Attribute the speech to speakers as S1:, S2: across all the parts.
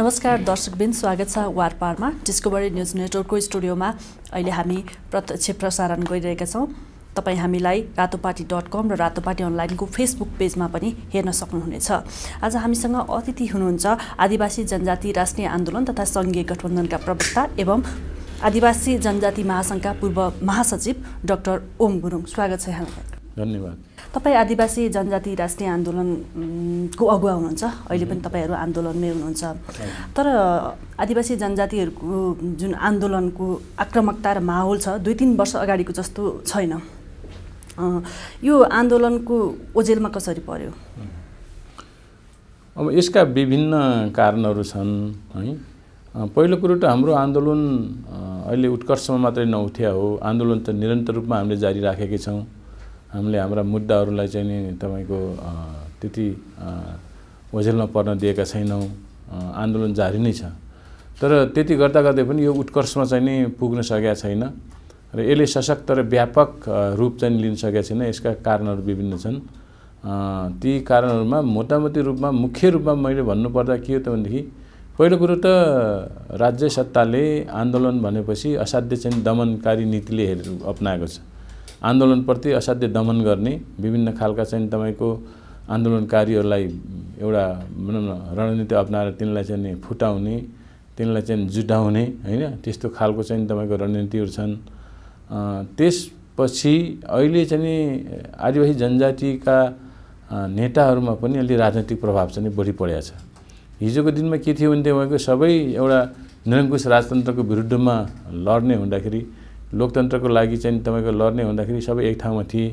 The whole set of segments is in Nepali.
S1: नमस्कार दर्शकबिन स्वागत छ वारपारमा डिस्कभरी न्युज नेटवर्कको स्टुडियोमा अहिले हामी प्रत्यक्ष प्रसारण गरिरहेका छौँ तपाईँ हामीलाई रातो डट कम र रातो पार्टी अनलाइनको फेसबुक पेजमा पनि हेर्न सक्नुहुनेछ आज हामीसँग अतिथि हुनुहुन्छ आदिवासी जनजाति राष्ट्रिय आन्दोलन तथा सङ्घीय गठबन्धनका प्रवक्ता एवं आदिवासी जनजाति महासङ्घका पूर्व महासचिव डाक्टर ओम गुरुङ स्वागत छ यहाँलाई धन्यवाद तपाईँ आदिवासी जनजाति राष्ट्रिय आन्दोलनको अगुवा हुनुहुन्छ अहिले पनि तपाईँहरू आन्दोलनमै हुनुहुन्छ तर आदिवासी जनजातिहरूको जुन आन्दोलनको आक्रमकता र माहौल छ दुई तिन वर्ष अगाडिको जस्तो छैन यो आन्दोलनको ओजेलमा कसरी पर्यो
S2: अब यसका विभिन्न कारणहरू छन् है पहिलो कुरो त हाम्रो आन्दोलन अहिले उत्कर्षमा मात्रै नउठ्या हो आन्दोलन त निरन्तर रूपमा हामीले जारी राखेकै छौँ हामीले हाम्रा मुद्दाहरूलाई चाहिँ नि तपाईँको त्यति ओझेलमा पर्न दिएका छैनौँ आन्दोलन जारी नै छ तर त्यति गर्दा गर्दै पनि यो उत्कर्षमा चाहिँ नि पुग्न सकेका छैन र यसले सशक्त र व्यापक रूप चाहिँ लिन सकेका छैन यसका कारणहरू विभिन्न छन् ती कारणहरूमा मोटामोटी रूपमा मुख्य रूपमा मैले भन्नुपर्दा के हो त भनेदेखि पहिलो कुरो त राज्य सत्ताले आन्दोलन भनेपछि असाध्य चाहिँ दमनकारी नीतिले हेरेर अप्नाएको छ आन्दोलनप्रति असाध्य दमन गर्ने विभिन्न खालका चाहिँ तपाईँको आन्दोलनकारीहरूलाई एउटा भनौँ न रणनीति अप्नाएर तिनलाई चाहिँ फुटाउने तिनलाई चाहिँ जुटाउने होइन त्यस्तो खालको चाहिँ तपाईँको रणनीतिहरू छन् त्यसपछि अहिले चाहिँ नि आदिवासी जनजातिका नेताहरूमा पनि अलि राजनैतिक प्रभाव चाहिँ बढी परेको छ हिजोको दिनमा के थियो भने तपाईँको सबै एउटा निरङ्कुश राजतन्त्रको विरुद्धमा लड्ने हुँदाखेरि लोकतन्त्रको लागि चाहिँ तपाईँको लड्ने हुँदाखेरि सबै एक ठाउँमा थिए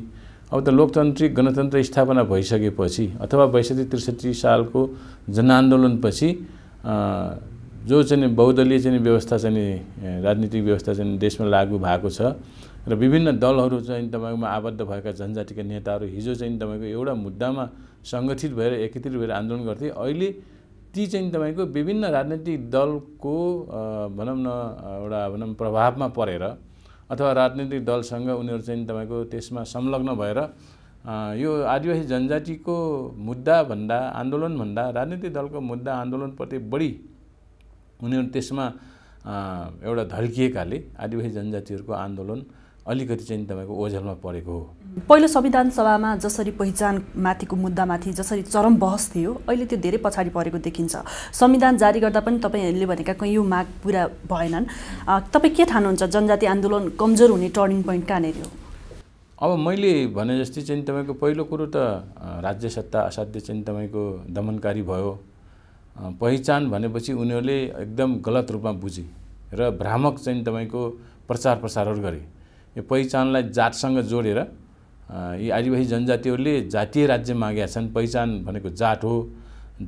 S2: अब त लोकतान्त्रिक गणतन्त्र स्थापना भइसकेपछि अथवा बैसठी त्रिसठी सालको जनआन्दोलनपछि जो चाहिँ बहुदलीय चाहिँ व्यवस्था चाहिँ राजनीतिक व्यवस्था चाहिँ देशमा लागू भएको छ र विभिन्न दलहरू चाहिँ तपाईँकोमा आबद्ध भएका जनजातिका नेताहरू हिजो चाहिँ तपाईँको एउटा मुद्दामा सङ्गठित भएर एकत्रित भएर आन्दोलन गर्थे अहिले ती चाहिँ तपाईँको विभिन्न राजनैतिक दलको भनौँ न एउटा भनौँ प्रभावमा परेर अथवा राजनीतिक दलसँग उनीहरू चाहिँ तपाईँको त्यसमा संलग्न भएर यो आदिवासी जनजातिको मुद्दाभन्दा आन्दोलनभन्दा राजनीतिक दलको मुद्दा आन्दोलनप्रति बढी उनीहरू त्यसमा एउटा ढल्किएकाले आदिवासी जनजातिहरूको आन्दोलन अलिकति चाहिँ तपाईँको ओझेलमा परेको हो
S1: पहिलो संविधान सभामा जसरी पहिचानमाथिको मुद्दामाथि जसरी चरम बहस थियो अहिले त्यो धेरै पछाडि परेको देखिन्छ संविधान जारी गर्दा पनि तपाईँहरूले भनेका यो माग पुरा भएनन् तपाईँ के ठानुहुन्छ जनजाति आन्दोलन कमजोर हुने टर्निङ पोइन्ट कहाँनिर हो
S2: अब मैले भने जस्तै चाहिँ तपाईँको पहिलो कुरो त राज्य सत्ता असाध्य चाहिँ तपाईँको दमनकारी भयो पहिचान भनेपछि उनीहरूले एकदम गलत रूपमा बुझे र भ्रामक चाहिँ तपाईँको प्रचार प्रसारहरू गरे यो पहिचानलाई जातसँग जोडेर यी आदिवासी जनजातिहरूले जातीय राज्य मागेका छन् पहिचान भनेको जात हो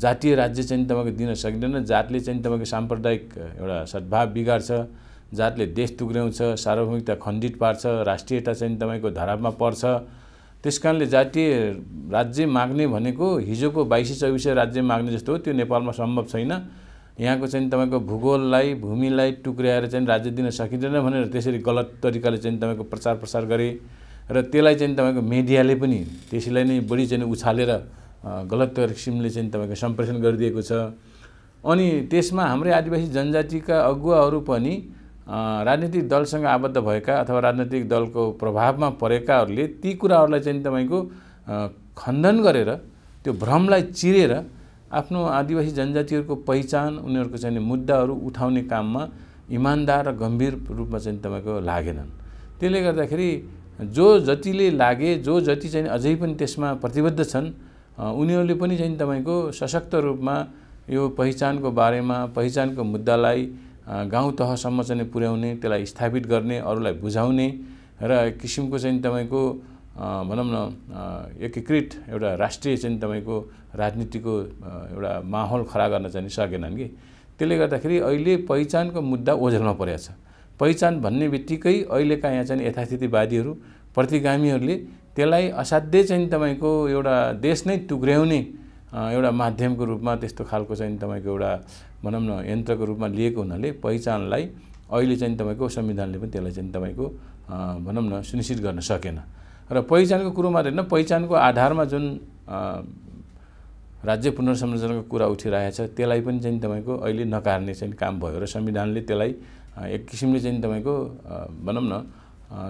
S2: जातीय राज्य चाहिँ तपाईँको दिन सकिँदैन जातले चाहिँ तपाईँको साम्प्रदायिक एउटा सद्भाव बिगार्छ जातले देश तुग्र्याउँछ सार्वभौमिकता खण्डित पार्छ राष्ट्रियता चाहिँ तपाईँको धरापमा पर्छ त्यस कारणले जातीय राज्य माग्ने भनेको हिजोको बाइसै चौबिसै राज्य माग्ने जस्तो हो त्यो नेपालमा सम्भव छैन यहाँको चाहिँ तपाईँको भूगोललाई भूमिलाई टुक्र्याएर चाहिँ राज्य दिन सकिँदैन भनेर त्यसरी गलत तरिकाले चाहिँ तपाईँको प्रचार प्रसार गरे र त्यसलाई चाहिँ तपाईँको मिडियाले पनि त्यसैलाई नै बढी चाहिँ उछालेर गलत किसिमले चाहिँ तपाईँको सम्प्रेषण गरिदिएको छ अनि त्यसमा हाम्रै आदिवासी जनजातिका अगुवाहरू पनि राजनीतिक दलसँग आबद्ध भएका अथवा राजनैतिक दलको प्रभावमा परेकाहरूले ती कुराहरूलाई चाहिँ तपाईँको खण्डन गरेर त्यो भ्रमलाई चिरेर आफ्नो आदिवासी जनजातिहरूको पहिचान उनीहरूको चाहिँ मुद्दाहरू उठाउने काममा इमान्दार र गम्भीर रूपमा चाहिँ तपाईँको लागेनन् त्यसले गर्दाखेरि जो जतिले लागे जो जति चाहिँ अझै पनि त्यसमा प्रतिबद्ध छन् उनीहरूले पनि चाहिँ तपाईँको सशक्त रूपमा यो पहिचानको बारेमा पहिचानको मुद्दालाई गाउँ तहसम्म चाहिँ पुर्याउने त्यसलाई स्थापित गर्ने अरूलाई बुझाउने र किसिमको चाहिँ तपाईँको भनौँ न एकीकृत एउटा राष्ट्रिय चाहिँ तपाईँको राजनीतिको एउटा माहौल खडा गर्न चाहिँ सकेनन् कि त्यसले गर्दाखेरि अहिले पहिचानको मुद्दा ओझेलमा परेको छ पहिचान भन्ने बित्तिकै अहिलेका यहाँ चाहिँ यथास्थितिवादीहरू प्रतिगामीहरूले त्यसलाई असाध्यै चाहिँ तपाईँको एउटा देश नै टुक्र्याउने एउटा माध्यमको रूपमा त्यस्तो खालको चाहिँ तपाईँको एउटा भनौँ न यन्त्रको रूपमा लिएको हुनाले पहिचानलाई अहिले चाहिँ तपाईँको संविधानले पनि त्यसलाई चाहिँ तपाईँको भनौँ न सुनिश्चित गर्न सकेन र पहिचानको कुरो मात्र होइन पहिचानको आधारमा जुन राज्य पुनर्संरचनाको कुरा उठिरहेको छ त्यसलाई पनि चाहिँ तपाईँको अहिले नकार्ने चाहिँ काम भयो र संविधानले त्यसलाई एक किसिमले चाहिँ तपाईँको भनौँ न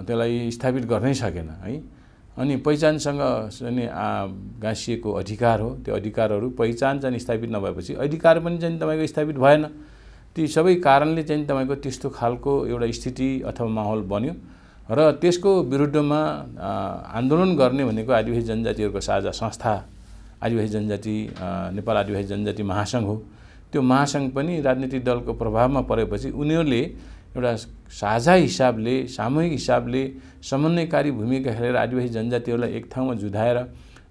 S2: त्यसलाई स्थापित गर्नै सकेन है अनि पहिचानसँग चाहिँ गाँसिएको अधिकार हो त्यो अधिकारहरू पहिचान चाहिँ स्थापित नभएपछि अधिकार पनि चाहिँ तपाईँको स्थापित भएन ती सबै कारणले चाहिँ तपाईँको त्यस्तो खालको एउटा स्थिति अथवा माहौल बन्यो र त्यसको विरुद्धमा आन्दोलन गर्ने भनेको आदिवासी जनजातिहरूको साझा संस्था आदिवासी जनजाति नेपाल आदिवासी जनजाति महासङ्घ हो त्यो महासङ्घ पनि राजनीतिक दलको प्रभावमा परेपछि उनीहरूले एउटा साझा हिसाबले सामूहिक हिसाबले समन्वयकारी भूमिका खेलेर आदिवासी जनजातिहरूलाई एक ठाउँमा जुधाएर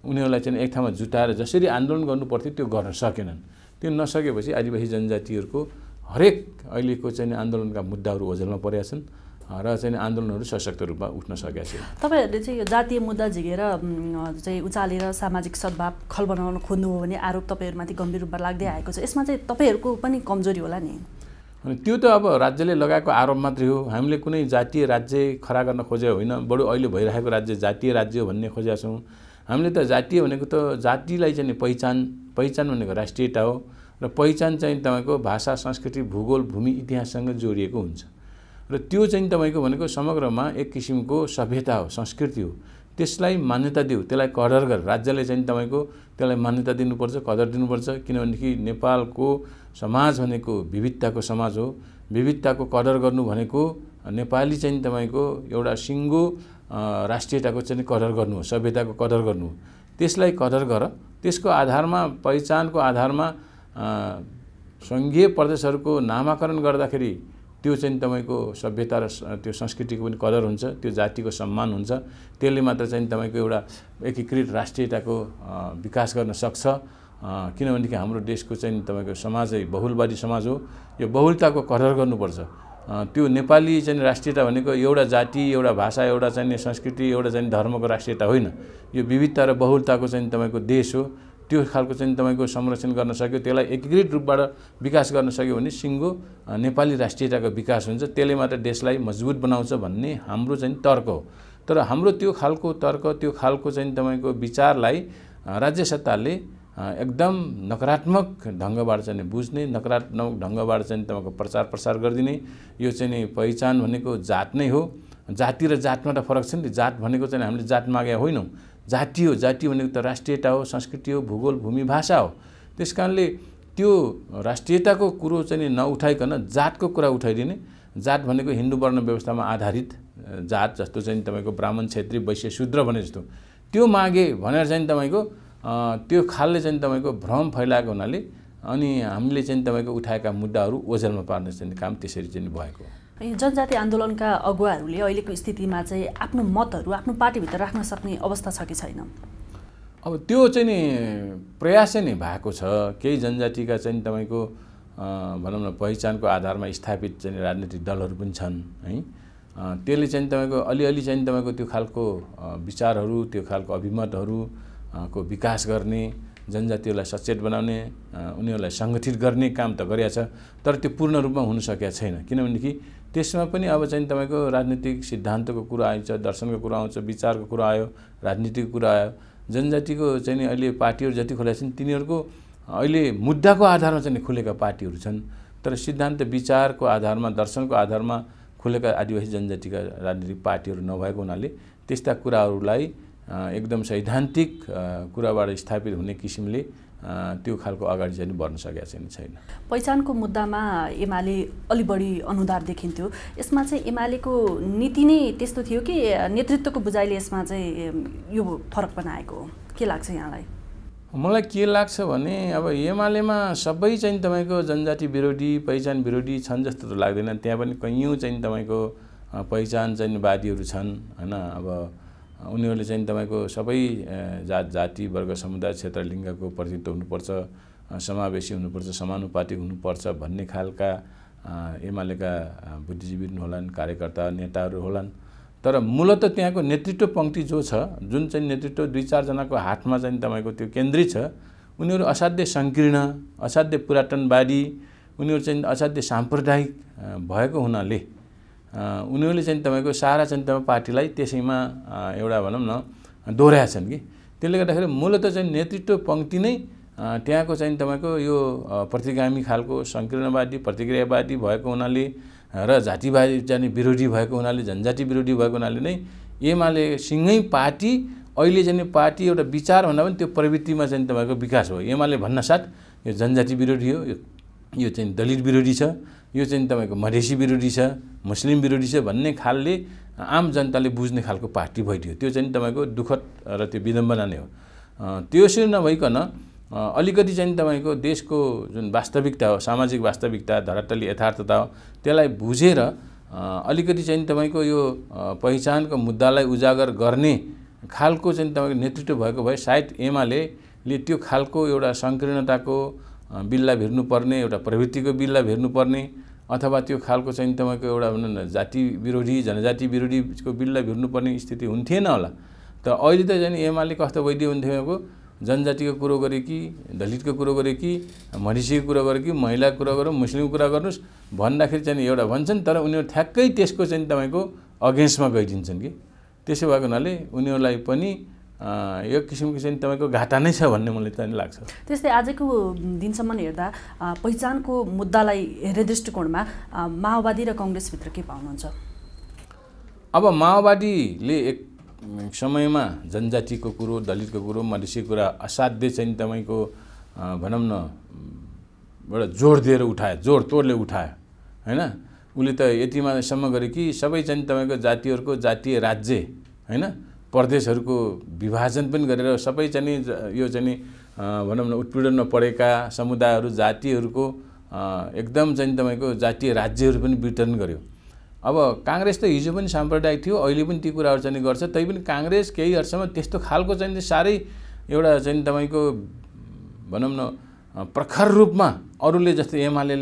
S2: उनीहरूलाई चाहिँ एक ठाउँमा जुटाएर जसरी आन्दोलन गर्नुपर्थ्यो त्यो गर्न सकेनन् त्यो नसकेपछि आदिवासी जनजातिहरूको हरेक अहिलेको चाहिँ आन्दोलनका मुद्दाहरू ओझेलमा परेका छन् र चाहिँ आन्दोलनहरू सशक्त रूपमा उठ्न सकेका छ
S1: तपाईँहरूले चाहिँ यो जातीय मुद्दा झिकेर चाहिँ उचालेर सामाजिक सद्भाव खल बनाउन खोज्नु हो भने आरोप तपाईँहरूमाथि गम्भीर रूपमा लाग्दै आएको छ यसमा चाहिँ तपाईँहरूको पनि कमजोरी होला नि
S2: अनि त्यो त अब राज्यले लगाएको आरोप मात्रै हो हामीले कुनै जातीय राज्य खडा गर्न खोजेको होइन बडो अहिले भइरहेको राज्य जातीय राज्य हो भन्ने खोजेका छौँ हामीले त जातीय भनेको त जातिलाई चाहिँ पहिचान पहिचान भनेको राष्ट्रियता हो र पहिचान चाहिँ तपाईँको भाषा संस्कृति भूगोल भूमि इतिहाससँग जोडिएको हुन्छ र त्यो चाहिँ तपाईँको भनेको समग्रमा एक किसिमको सभ्यता हो संस्कृति हो त्यसलाई मान्यता दिऊ त्यसलाई कदर गर राज्यले चाहिँ तपाईँको त्यसलाई मान्यता दिनुपर्छ कदर दिनुपर्छ किनभनेदेखि नेपालको समाज भनेको विविधताको समाज हो विविधताको कदर गर्नु भनेको नेपाली चाहिँ तपाईँको एउटा सिङ्गो राष्ट्रियताको चाहिँ कदर गर्नु हो सभ्यताको कदर गर्नु हो त्यसलाई कदर गर त्यसको आधारमा पहिचानको आधारमा सङ्घीय प्रदेशहरूको नामाकरण गर्दाखेरि त्यो चाहिँ तपाईँको सभ्यता र त्यो संस्कृतिको पनि कदर हुन्छ त्यो जातिको सम्मान हुन्छ त्यसले मात्र चाहिँ तपाईँको एउटा एकीकृत राष्ट्रियताको विकास गर्न सक्छ किनभनेदेखि हाम्रो देशको चाहिँ तपाईँको समाजै बहुलवादी समाज हो यो बहुलताको कदर गर्नुपर्छ त्यो नेपाली चाहिँ राष्ट्रियता भनेको एउटा जाति एउटा भाषा एउटा चाहिँ संस्कृति एउटा चाहिँ धर्मको राष्ट्रियता होइन यो विविधता र बहुलताको चाहिँ तपाईँको देश हो त्यो खालको चाहिँ तपाईँको संरक्षण गर्न सक्यो त्यसलाई एकीकृत रूपबाट विकास गर्न सक्यो भने सिङ्गो नेपाली राष्ट्रियताको विकास हुन्छ त्यसले मात्र देशलाई मजबुत बनाउँछ भन्ने हाम्रो चाहिँ तर्क हो तर हाम्रो त्यो खालको तर्क त्यो खालको चाहिँ तपाईँको विचारलाई राज्य सत्ताले एकदम नकारात्मक ढङ्गबाट चाहिँ बुझ्ने नकारात्मक ढङ्गबाट चाहिँ तपाईँको प्रचार प्रसार गरिदिने यो चाहिँ पहिचान भनेको जात नै हो जाति र जातमा त फरक छ नि जात भनेको चाहिँ हामीले जात मागे होइनौँ जाति हो जाति भनेको त राष्ट्रियता हो संस्कृति हो भूगोल भूमि भाषा हो त्यस कारणले त्यो राष्ट्रियताको कुरो चाहिँ नउठाइकन जातको कुरा उठाइदिने जात भनेको हिन्दू वर्ण व्यवस्थामा आधारित जात जस्तो चाहिँ तपाईँको ब्राह्मण छेत्री वैश्य शूद्र भने जस्तो त्यो मागे भनेर चाहिँ तपाईँको त्यो खालले चाहिँ तपाईँको भ्रम फैलाएको हुनाले अनि हामीले चाहिँ तपाईँको उठाएका मुद्दाहरू ओझेलमा पार्ने चाहिँ काम त्यसरी चाहिँ भएको हो
S1: जनजाति आन्दोलनका अगुवाहरूले अहिलेको स्थितिमा चाहिँ आफ्नो मतहरू आफ्नो पार्टीभित्र राख्न सक्ने अवस्था छ कि छैन
S2: अब त्यो चाहिँ नि प्रयास चाहिँ भएको छ केही जनजातिका चाहिँ तपाईँको भनौँ न पहिचानको आधारमा स्थापित चाहिँ राजनीतिक दलहरू पनि छन् है त्यसले चाहिँ तपाईँको अलिअलि चाहिँ तपाईँको त्यो खालको विचारहरू त्यो खालको अभिमतहरू को विकास गर्ने जनजातिहरूलाई सचेत बनाउने उनीहरूलाई सङ्गठित गर्ने काम त छ तर त्यो पूर्ण रूपमा हुन सकेका छैन किनभनेदेखि त्यसमा पनि अब चाहिँ तपाईँको राजनीतिक सिद्धान्तको कुरा आइन्छ दर्शनको कुरा आउँछ विचारको कुरा आयो राजनीतिको कुरा आयो जनजातिको चाहिँ अहिले पार्टीहरू जति खोलेका छन् तिनीहरूको अहिले मुद्दाको आधारमा चाहिँ खुलेका पार्टीहरू छन् तर सिद्धान्त विचारको आधारमा दर्शनको आधारमा खुलेका आदिवासी जनजातिका राजनीतिक पार्टीहरू नभएको हुनाले त्यस्ता कुराहरूलाई एकदम सैद्धान्तिक कुराबाट स्थापित हुने किसिमले त्यो खालको अगाडि चाहिँ बढ्न सकेका छैन छैन
S1: पहिचानको मुद्दामा एमाले अलि बढी अनुदार देखिन्थ्यो यसमा चाहिँ एमालेको नीति नै त्यस्तो थियो कि नेतृत्वको बुझाइले यसमा चाहिँ यो फरक बनाएको हो के लाग्छ यहाँलाई
S2: मलाई के लाग्छ भने अब एमालेमा सबै चाहिँ तपाईँको जनजाति विरोधी पहिचान विरोधी छन् जस्तो त लाग्दैन त्यहाँ पनि कैयौँ चाहिँ तपाईँको पहिचान चाहिँ वादीहरू छन् होइन अब उनीहरूले चाहिँ तपाईँको सबै जात जाति वर्ग समुदाय क्षेत्र लिङ्गको प्रतिनिधित्व हुनुपर्छ समावेशी हुनुपर्छ समानुपातिक हुनुपर्छ भन्ने खालका एमालेका बुद्धिजीवी होलान् कार्यकर्ता नेताहरू होलान् तर मूलत त्यहाँको नेतृत्व पङ्क्ति जो छ जुन चाहिँ नेतृत्व दुई चारजनाको हातमा चाहिँ तपाईँको त्यो केन्द्रित छ उनीहरू असाध्य सङ्कीर्ण असाध्य पुरातनवादी उनीहरू चाहिँ असाध्य साम्प्रदायिक भएको हुनाले उनीहरूले चाहिँ तपाईँको सारा चाहिँ तपाईँ पार्टीलाई त्यसैमा एउटा भनौँ न दोहोऱ्याएछन् कि त्यसले गर्दाखेरि मूलत चाहिँ नेतृत्व पङ्क्ति नै त्यहाँको चाहिँ तपाईँको यो प्रतिगामी खालको सङ्कीर्णवादी प्रतिक्रियावादी भएको हुनाले र जातिवादी जाने विरोधी भएको हुनाले जनजाति विरोधी भएको हुनाले नै एमाले सिँगै पार्टी अहिले चाहिँ पार्टी एउटा विचार भन्दा पनि त्यो प्रवृत्तिमा चाहिँ तपाईँको विकास हो एमाले भन्नसाथ यो जनजाति विरोधी हो यो यो चाहिँ दलित विरोधी छ यो चाहिँ तपाईँको मधेसी विरोधी छ मुस्लिम विरोधी छ भन्ने खालले आम जनताले बुझ्ने खालको पार्टी भइदियो त्यो चाहिँ तपाईँको दुःखद र त्यो विडम्बना नै हो त्यसरी नभइकन अलिकति चाहिँ तपाईँको देशको जुन वास्तविकता हो सामाजिक वास्तविकता धरातली यथार्थता हो त्यसलाई बुझेर अलिकति चाहिँ तपाईँको यो पहिचानको मुद्दालाई उजागर गर्ने खालको चाहिँ तपाईँको नेतृत्व भएको भए सायद एमाले त्यो खालको एउटा सङ्कीर्णताको बिललाई भिर्नुपर्ने एउटा प्रवृत्तिको बिललाई भिर्नुपर्ने अथवा त्यो खालको चाहिँ तपाईँको एउटा भनौँ न जाति विरोधी जनजाति विरोधीको बिललाई भिर्नुपर्ने स्थिति हुन्थेन होला तर अहिले त झन् एमाले कस्तो वैद्य हुन्थ्यो जनजातिको कुरो गरे कि दलितको कुरो गरे कि मधेसीको कुरो गरे कि महिलाको कुरो गरौँ मुस्लिमको कुरा गर्नुहोस् भन्दाखेरि चाहिँ एउटा भन्छन् तर उनीहरू ठ्याक्कै त्यसको चाहिँ तपाईँको अगेन्स्टमा गइदिन्छन् कि त्यसो भएको हुनाले उनीहरूलाई पनि यो किसिमको चाहिँ तपाईँको घाटा नै छ भन्ने मलाई चाहिँ लाग्छ
S1: त्यस्तै आजको दिनसम्म हेर्दा पहिचानको मुद्दालाई हेर्ने दृष्टिकोणमा माओवादी र कङ्ग्रेसभित्र के पाउनुहुन्छ
S2: अब माओवादीले एक समयमा जनजातिको कुरो दलितको कुरो मधेसी कुरा असाध्य चाहिँ तपाईँको भनौँ न एउटा जोड दिएर उठायो जोड तोडले उठायो होइन उसले त यतिमासम्म गरे कि सबै चाहिँ तपाईँको जातिहरूको जातीय राज्य होइन प्रदेशहरूको विभाजन पनि गरेर सबै चाहिँ यो चाहिँ भनौँ न उत्पीडनमा परेका समुदायहरू जातिहरूको एकदम चाहिँ तपाईँको जातीय राज्यहरू पनि वितरण गर्यो अब काङ्ग्रेस त हिजो पनि साम्प्रदायिक थियो अहिले पनि ती कुराहरू चाहिँ गर्छ तै पनि काङ्ग्रेस केही हदसम्म त्यस्तो खालको चाहिँ साह्रै एउटा चाहिँ तपाईँको भनौँ न प्रखर रूपमा अरूले जस्तै एमाले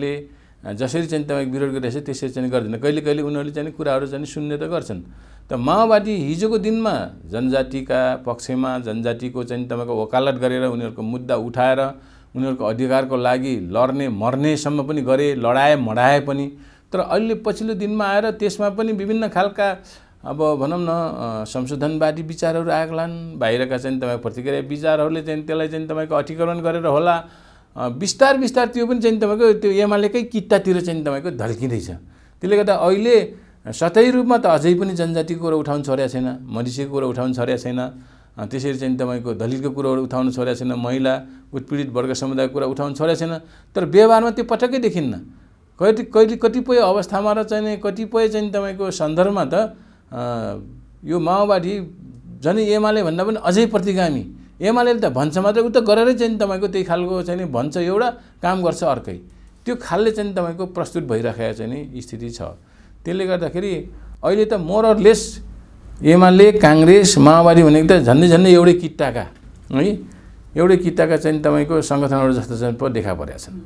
S2: जसरी चाहिँ तपाईँ विरोध गरिरहेछ त्यसरी चाहिँ गर्दैन कहिले कहिले उनीहरूले चाहिँ कुराहरू चाहिँ सुन्ने त गर्छन् त माओवादी हिजोको दिनमा जनजातिका पक्षमा जनजातिको चाहिँ तपाईँको वकालत गरेर उनीहरूको मुद्दा उठाएर उनीहरूको अधिकारको लागि लड्ने मर्नेसम्म पनि गरे लडाए मडाए पनि तर अहिले पछिल्लो दिनमा आएर त्यसमा पनि विभिन्न खालका अब भनौँ न संशोधनवादी विचारहरू आएका लान् बाहिरका चाहिँ तपाईँको प्रतिक्रिया विचारहरूले चाहिँ त्यसलाई चाहिँ तपाईँको अतिक्रमण गरेर होला बिस्तार बिस्तार त्यो पनि चाहिँ तपाईँको त्यो एमालेकै कितातिर चाहिँ तपाईँको धल्किँदैछ त्यसले गर्दा अहिले सतही रूपमा त अझै पनि जनजातिको कुरो उठाउनु छोडेको छैन मनिषीको कुरो उठाउनु छोडेको छैन त्यसरी चाहिँ तपाईँको दलितको कुरोहरू उठाउनु छोडेको छैन महिला उत्पीडित वर्ग समुदायको कुरा उठाउनु छोडेको छैन तर व्यवहारमा त्यो पटक्कै देखिन्न कति कहिले कतिपय अवस्थामा र चाहिँ कतिपय चाहिँ तपाईँको सन्दर्भमा त यो माओवादी झन् एमाले भन्दा पनि अझै प्रतिगामी एमाले त भन्छ मात्रै उ त गरेरै चाहिँ तपाईँको त्यही खालको चाहिँ भन्छ एउटा काम गर्छ अर्कै त्यो खालले चाहिँ तपाईँको प्रस्तुत भइराखेको चाहिँ स्थिति छ त्यसले गर्दाखेरि अहिले त मोर लेस एमाले काङ्ग्रेस माओवादी भनेको त झन्डै झन्डै एउटै किट्टाका है एउटै किताका चाहिँ तपाईँको सङ्गठनहरू जस्तो चाहिँ पो देखा परेका छन्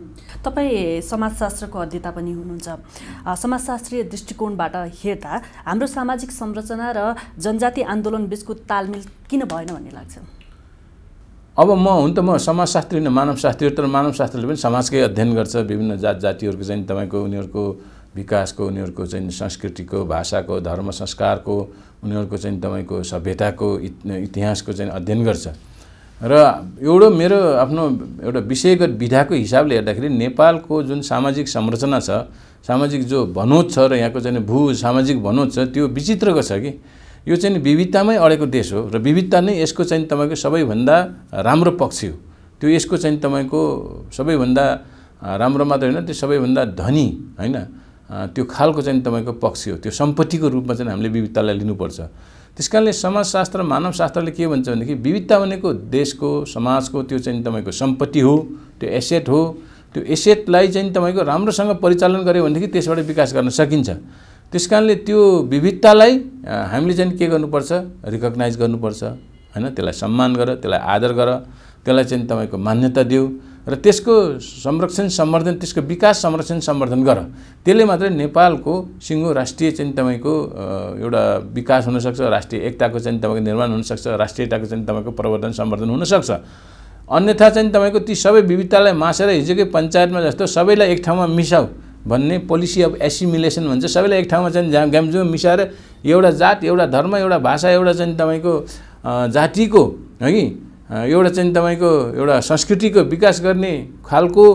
S1: तपाईँ समाजशास्त्रको अध्येता पनि हुनुहुन्छ समाजशास्त्रीय दृष्टिकोणबाट हेर्दा हाम्रो सामाजिक संरचना र जनजाति आन्दोलन बिचको तालमेल किन भएन भन्ने लाग्छ
S2: अब म हुन त म समाजशास्त्री न मानवशास्त्री तर मानवशास्त्रले पनि समाजकै अध्ययन गर्छ विभिन्न जात जातिहरूको चाहिँ तपाईँको उनीहरूको विकासको उनीहरूको चाहिँ संस्कृतिको भाषाको धर्म संस्कारको उनीहरूको चाहिँ तपाईँको सभ्यताको इतिहासको चाहिँ अध्ययन गर्छ र एउटा मेरो आफ्नो एउटा विषयगत विधाको हिसाबले हेर्दाखेरि नेपालको जुन सामाजिक संरचना छ सामाजिक जो भनोज छ र यहाँको चाहिँ भू सामाजिक भनोज छ त्यो विचित्रको छ कि यो चाहिँ विविधतामै अडेको देश हो र विविधता नै यसको चाहिँ तपाईँको सबैभन्दा राम्रो पक्ष हो त्यो यसको चाहिँ तपाईँको सबैभन्दा राम्रो मात्र होइन त्यो सबैभन्दा धनी होइन त्यो खालको चाहिँ तपाईँको पक्ष हो त्यो सम्पत्तिको रूपमा चाहिँ हामीले विविधतालाई लिनुपर्छ त्यस कारणले समाजशास्त्र मानवशास्त्रले के भन्छ भनेदेखि विविधता भनेको देशको समाजको त्यो चाहिँ तपाईँको सम्पत्ति हो त्यो एसेट हो त्यो एसेटलाई चाहिँ तपाईँको राम्रोसँग परिचालन गऱ्यो भनेदेखि त्यसबाट विकास गर्न सकिन्छ त्यस कारणले त्यो विविधतालाई हामीले चाहिँ के गर्नुपर्छ रिकगनाइज गर्नुपर्छ होइन त्यसलाई सम्मान गर त्यसलाई आदर गर त्यसलाई चाहिँ तपाईँको मान्यता दियो र त्यसको संरक्षण सम्वर्धन त्यसको विकास संरक्षण सम्वर्धन गर त्यसले मात्रै नेपालको सिङ्गो राष्ट्रिय चाहिँ तपाईँको एउटा विकास हुनसक्छ राष्ट्रिय एकताको चाहिँ तपाईँको निर्माण हुनसक्छ राष्ट्रियताको चाहिँ तपाईँको प्रवर्धन सम्वर्धन हुनसक्छ अन्यथा चाहिँ तपाईँको ती सबै विविधतालाई मासेर हिजोकै पञ्चायतमा जस्तो सबैलाई एक ठाउँमा मिसाऊ भन्ने पोलिसी अफ एसिमिलेसन भन्छ सबैलाई एक ठाउँमा चाहिँ झ्याम घ्यामझुम मिसाएर एउटा जात एउटा धर्म एउटा भाषा एउटा चाहिँ तपाईँको जातिको है कि एउटा चाहिँ तपाईँको एउटा संस्कृतिको विकास गर्ने खालको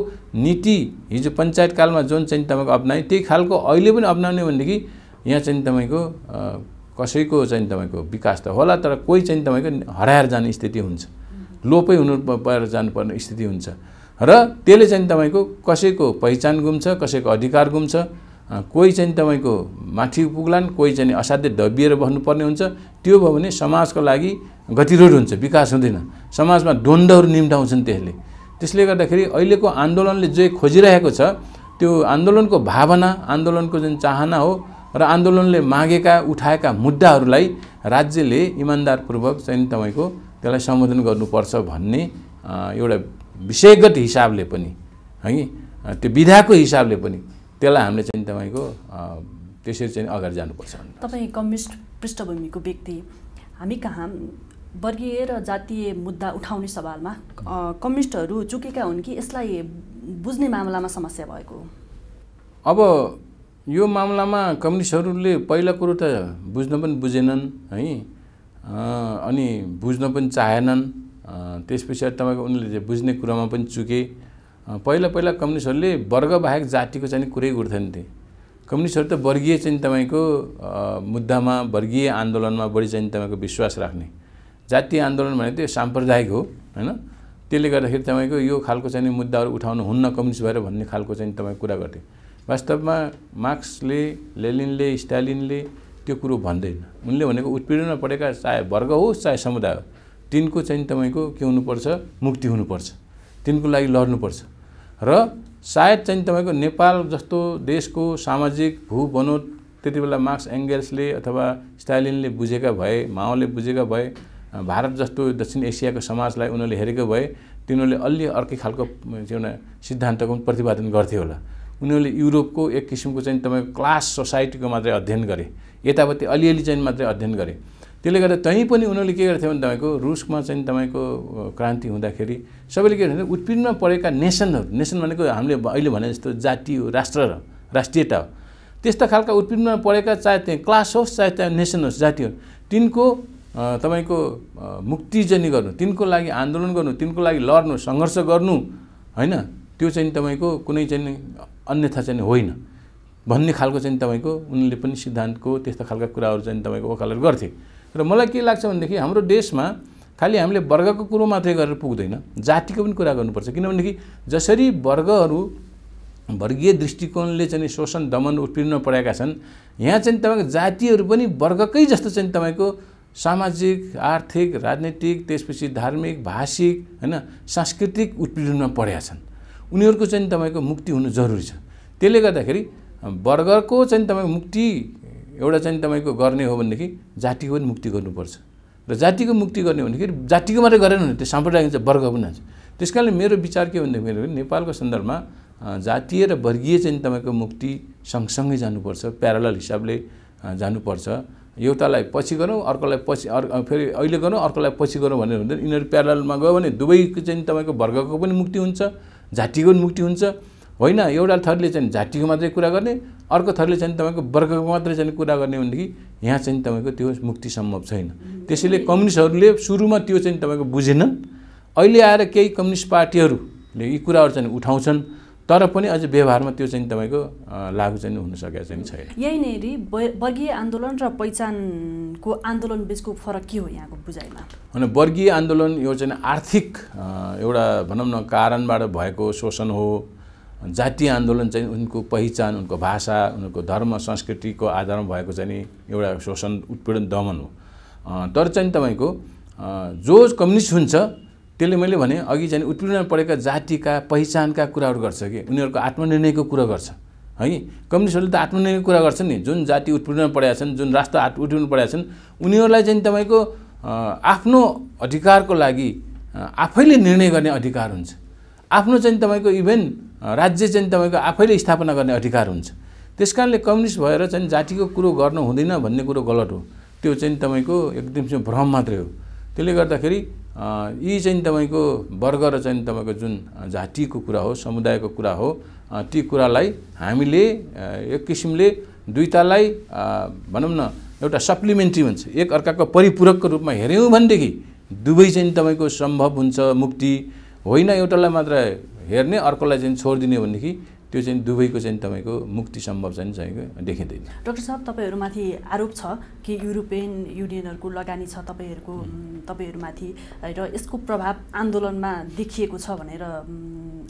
S2: नीति हिजो पञ्चायतकालमा जुन चाहिँ तपाईँको अप्नायो त्यही खालको अहिले पनि अप्नाउने भनेदेखि यहाँ चाहिँ तपाईँको कसैको चाहिँ तपाईँको विकास त होला तर कोही चाहिँ तपाईँको हराएर जाने स्थिति हुन्छ लोपै हुनु पाएर जानुपर्ने स्थिति हुन्छ र त्यसले चाहिँ तपाईँको कसैको पहिचान गुम्छ कसैको अधिकार गुम्छ कोही चाहिँ तपाईँको माथि पुग्लान् कोही चाहिँ असाध्य दबिएर बस्नुपर्ने हुन्छ त्यो भयो भने समाजको लागि गतिरोध हुन्छ विकास हुँदैन समाजमा द्वन्द्वहरू निम्टाउँछन् त्यसले त्यसले गर्दाखेरि अहिलेको आन्दोलनले जे खोजिरहेको छ त्यो आन्दोलनको भावना आन्दोलनको जुन चाहना हो र आन्दोलनले मागेका उठाएका मुद्दाहरूलाई राज्यले इमान्दारपूर्वक चाहिँ तपाईँको त्यसलाई सम्बोधन गर्नुपर्छ भन्ने एउटा विषयगत हिसाबले पनि है त्यो विधाको हिसाबले पनि त्यसलाई हामीले चाहिँ तपाईँको त्यसरी चाहिँ अगाडि जानुपर्छ
S1: तपाईँ कम्युनिस्ट पृष्ठभूमिको व्यक्ति हामी कहाँ वर्गीय र जातीय मुद्दा उठाउने सवालमा कम्युनिस्टहरू चुकेका हुन् कि यसलाई बुझ्ने मामलामा समस्या भएको
S2: अब यो मामलामा कम्युनिस्टहरूले पहिला कुरो त बुझ्न पनि बुझेनन् है अनि बुझ्न पनि चाहेनन् त्यस पछाडि तपाईँको उनले बुझ्ने कुरामा पनि चुके पहिला पहिला कम्युनिस्टहरूले वर्गबाहेक जातिको चाहिँ कुरै गर्थेन थिए कम्युनिस्टहरू त वर्गीय चाहिँ तपाईँको मुद्दामा वर्गीय आन्दोलनमा बढी चाहिँ तपाईँको विश्वास राख्ने जातीय आन्दोलन भनेको त्यो साम्प्रदायिक हो होइन त्यसले गर्दाखेरि तपाईँको यो खालको चाहिँ मुद्दाहरू उठाउनु हुन्न कम्युनिस्ट भएर भन्ने खालको चाहिँ तपाईँ कुरा गर्थे वास्तवमा मार्क्सले लेलिनले स्टालिनले त्यो कुरो भन्दैन उनले भनेको उत्पीडनमा परेका चाहे वर्ग होस् चाहे समुदाय हो तिनको चाहिँ तपाईँको के हुनुपर्छ मुक्ति हुनुपर्छ तिनको लागि लड्नुपर्छ र सायद चाहिँ तपाईँको नेपाल जस्तो देशको सामाजिक भू बनोट त्यति बेला मार्क्स एङ्गल्सले अथवा स्टालिनले बुझेका भए माओले बुझेका भए भारत जस्तो दक्षिण एसियाको समाजलाई उनीहरूले हेरेको भए तिनीहरूले अलि अर्कै खालको एउटा सिद्धान्तको प्रतिपादन गर्थ्यो होला उनीहरूले युरोपको एक किसिमको चाहिँ तपाईँको क्लास सोसाइटीको मात्रै अध्ययन गरे यतापट्टि अलिअलि चाहिँ मात्रै अध्ययन गरे त्यसले गर्दा तहीँ पनि उनीहरूले के गर्थ्यो भने तपाईँको रुसमा चाहिँ तपाईँको क्रान्ति हुँदाखेरि सबैले के गर्थ्यो भने परेका नेसनहरू नेसन भनेको हामीले अहिले भने जस्तो जाति हो राष्ट्र र राष्ट्रियता हो त्यस्ता खालका उत्पीडनमा परेका चाहे त्यहाँ क्लास होस् चाहे त्यहाँ नेसन होस् जाति होस् तिनको तपाईँको मुक्तिजनी गर्नु तिनको लागि आन्दोलन गर्नु तिनको लागि लड्नु सङ्घर्ष गर्नु होइन त्यो चाहिँ तपाईँको कुनै चाहिँ अन्यथा चाहिँ होइन भन्ने खालको चाहिँ तपाईँको उनले पनि सिद्धान्तको त्यस्तो खालका कुराहरू चाहिँ तपाईँको वकालत गर्थे र मलाई के लाग्छ भनेदेखि हाम्रो देशमा खालि हामीले वर्गको कुरो मात्रै गरेर पुग्दैन जातिको पनि कुरा गर्नुपर्छ किनभनेदेखि जसरी वर्गहरू वर्गीय दृष्टिकोणले चाहिँ शोषण दमन उत्पीर्ण परेका छन् यहाँ चाहिँ तपाईँको जातिहरू पनि वर्गकै जस्तो चाहिँ तपाईँको सामाजिक आर्थिक राजनैतिक त्यसपछि धार्मिक भाषिक होइन सांस्कृतिक उत्पीडनमा परेका छन् उनीहरूको चाहिँ तपाईँको मुक्ति हुनु जरुरी छ त्यसले गर्दाखेरि वर्गको चाहिँ तपाईँको मुक्ति एउटा चाहिँ तपाईँको गर्ने हो भनेदेखि जातिको पनि मुक्ति गर्नुपर्छ र जातिको मुक्ति गर्ने हो भनेदेखि जातिको मात्रै गरेन भने त्यो साम्प्रदायिक चाहिँ वर्ग पनि हुन्छ त्यस कारणले मेरो विचार के भन्दाखेरि नेपालको सन्दर्भमा जातीय र वर्गीय चाहिँ तपाईँको मुक्ति सँगसँगै जानुपर्छ प्यारल हिसाबले जानुपर्छ एउटालाई पछि गरौँ अर्कोलाई पछि अर्को फेरि अहिले गरौँ अर्कोलाई पछि गरौँ भनेर हुँदैन यिनीहरू प्यारलमा गयो भने दुवैको चाहिँ तपाईँको वर्गको पनि मुक्ति हुन्छ जातिको पनि मुक्ति हुन्छ होइन एउटा थरले चाहिँ झाँटीको मात्रै कुरा गर्ने अर्को थरले चाहिँ तपाईँको वर्गको मात्रै चाहिँ कुरा गर्ने भनेदेखि यहाँ चाहिँ तपाईँको त्यो मुक्ति सम्भव छैन त्यसैले कम्युनिस्टहरूले सुरुमा त्यो चाहिँ तपाईँको बुझेनन् अहिले आएर केही कम्युनिस्ट पार्टीहरूले यी कुराहरू चाहिँ उठाउँछन् तर पनि अझ व्यवहारमा त्यो चाहिँ तपाईँको लागु चाहिँ हुन सकेको चाहिँ छैन
S1: यहीँनेरि वर्गीय आन्दोलन र पहिचानको आन्दोलन बिचको फरक के हो यहाँको बुझाइमा
S2: होइन वर्गीय आन्दोलन यो चाहिँ आर्थिक एउटा भनौँ न कारणबाट भएको शोषण हो जातीय आन्दोलन चाहिँ उनको पहिचान उनको भाषा उनको धर्म संस्कृतिको आधारमा भएको चाहिँ नि एउटा शोषण उत्पीडन दमन हो तर चाहिँ तपाईँको जो कम्युनिस्ट हुन्छ त्यसले मैले भने अघि चाहिँ उत्पीडन परेका जातिका पहिचानका कुराहरू गर्छ कि उनीहरूको आत्मनिर्णयको कुरा गर्छ है कम्युनिस्टहरूले त आत्मनिर्णयको कुरा गर्छन् नि जुन जाति उत्पीडन परेका छन् जुन राष्ट्र आत् उत्पीडन परेका छन् उनीहरूलाई चाहिँ तपाईँको आफ्नो अधिकारको लागि आफैले निर्णय गर्ने अधिकार हुन्छ आफ्नो चाहिँ तपाईँको इभेन राज्य चाहिँ तपाईँको आफैले स्थापना गर्ने अधिकार हुन्छ त्यस कारणले कम्युनिस्ट भएर चाहिँ जातिको कुरो गर्नु हुँदैन भन्ने कुरो गलत हो त्यो चाहिँ तपाईँको एकदम चाहिँ भ्रम मात्रै हो त्यसले गर्दाखेरि यी चाहिँ तपाईँको वर्ग र चाहिँ तपाईँको जुन जातिको कुरा हो समुदायको कुरा हो ती कुरालाई हामीले एक किसिमले दुईतालाई भनौँ न एउटा सप्लिमेन्ट्री हुन्छ एक अर्काको परिपूरकको रूपमा हेऱ्यौँ भनेदेखि दुवै चाहिँ तपाईँको सम्भव हुन्छ मुक्ति होइन एउटालाई मात्र हेर्ने अर्कोलाई चाहिँ छोडिदिने भनेदेखि त्यो चाहिँ दुबईको चाहिँ तपाईँको मुक्ति सम्भव चाहिँ चाहिँ देखिँदैन
S1: डक्टर साहब तपाईँहरूमाथि आरोप छ कि युरोपियन युनियनहरूको लगानी छ तपाईँहरूको तपाईँहरूमाथि र यसको प्रभाव आन्दोलनमा देखिएको छ भनेर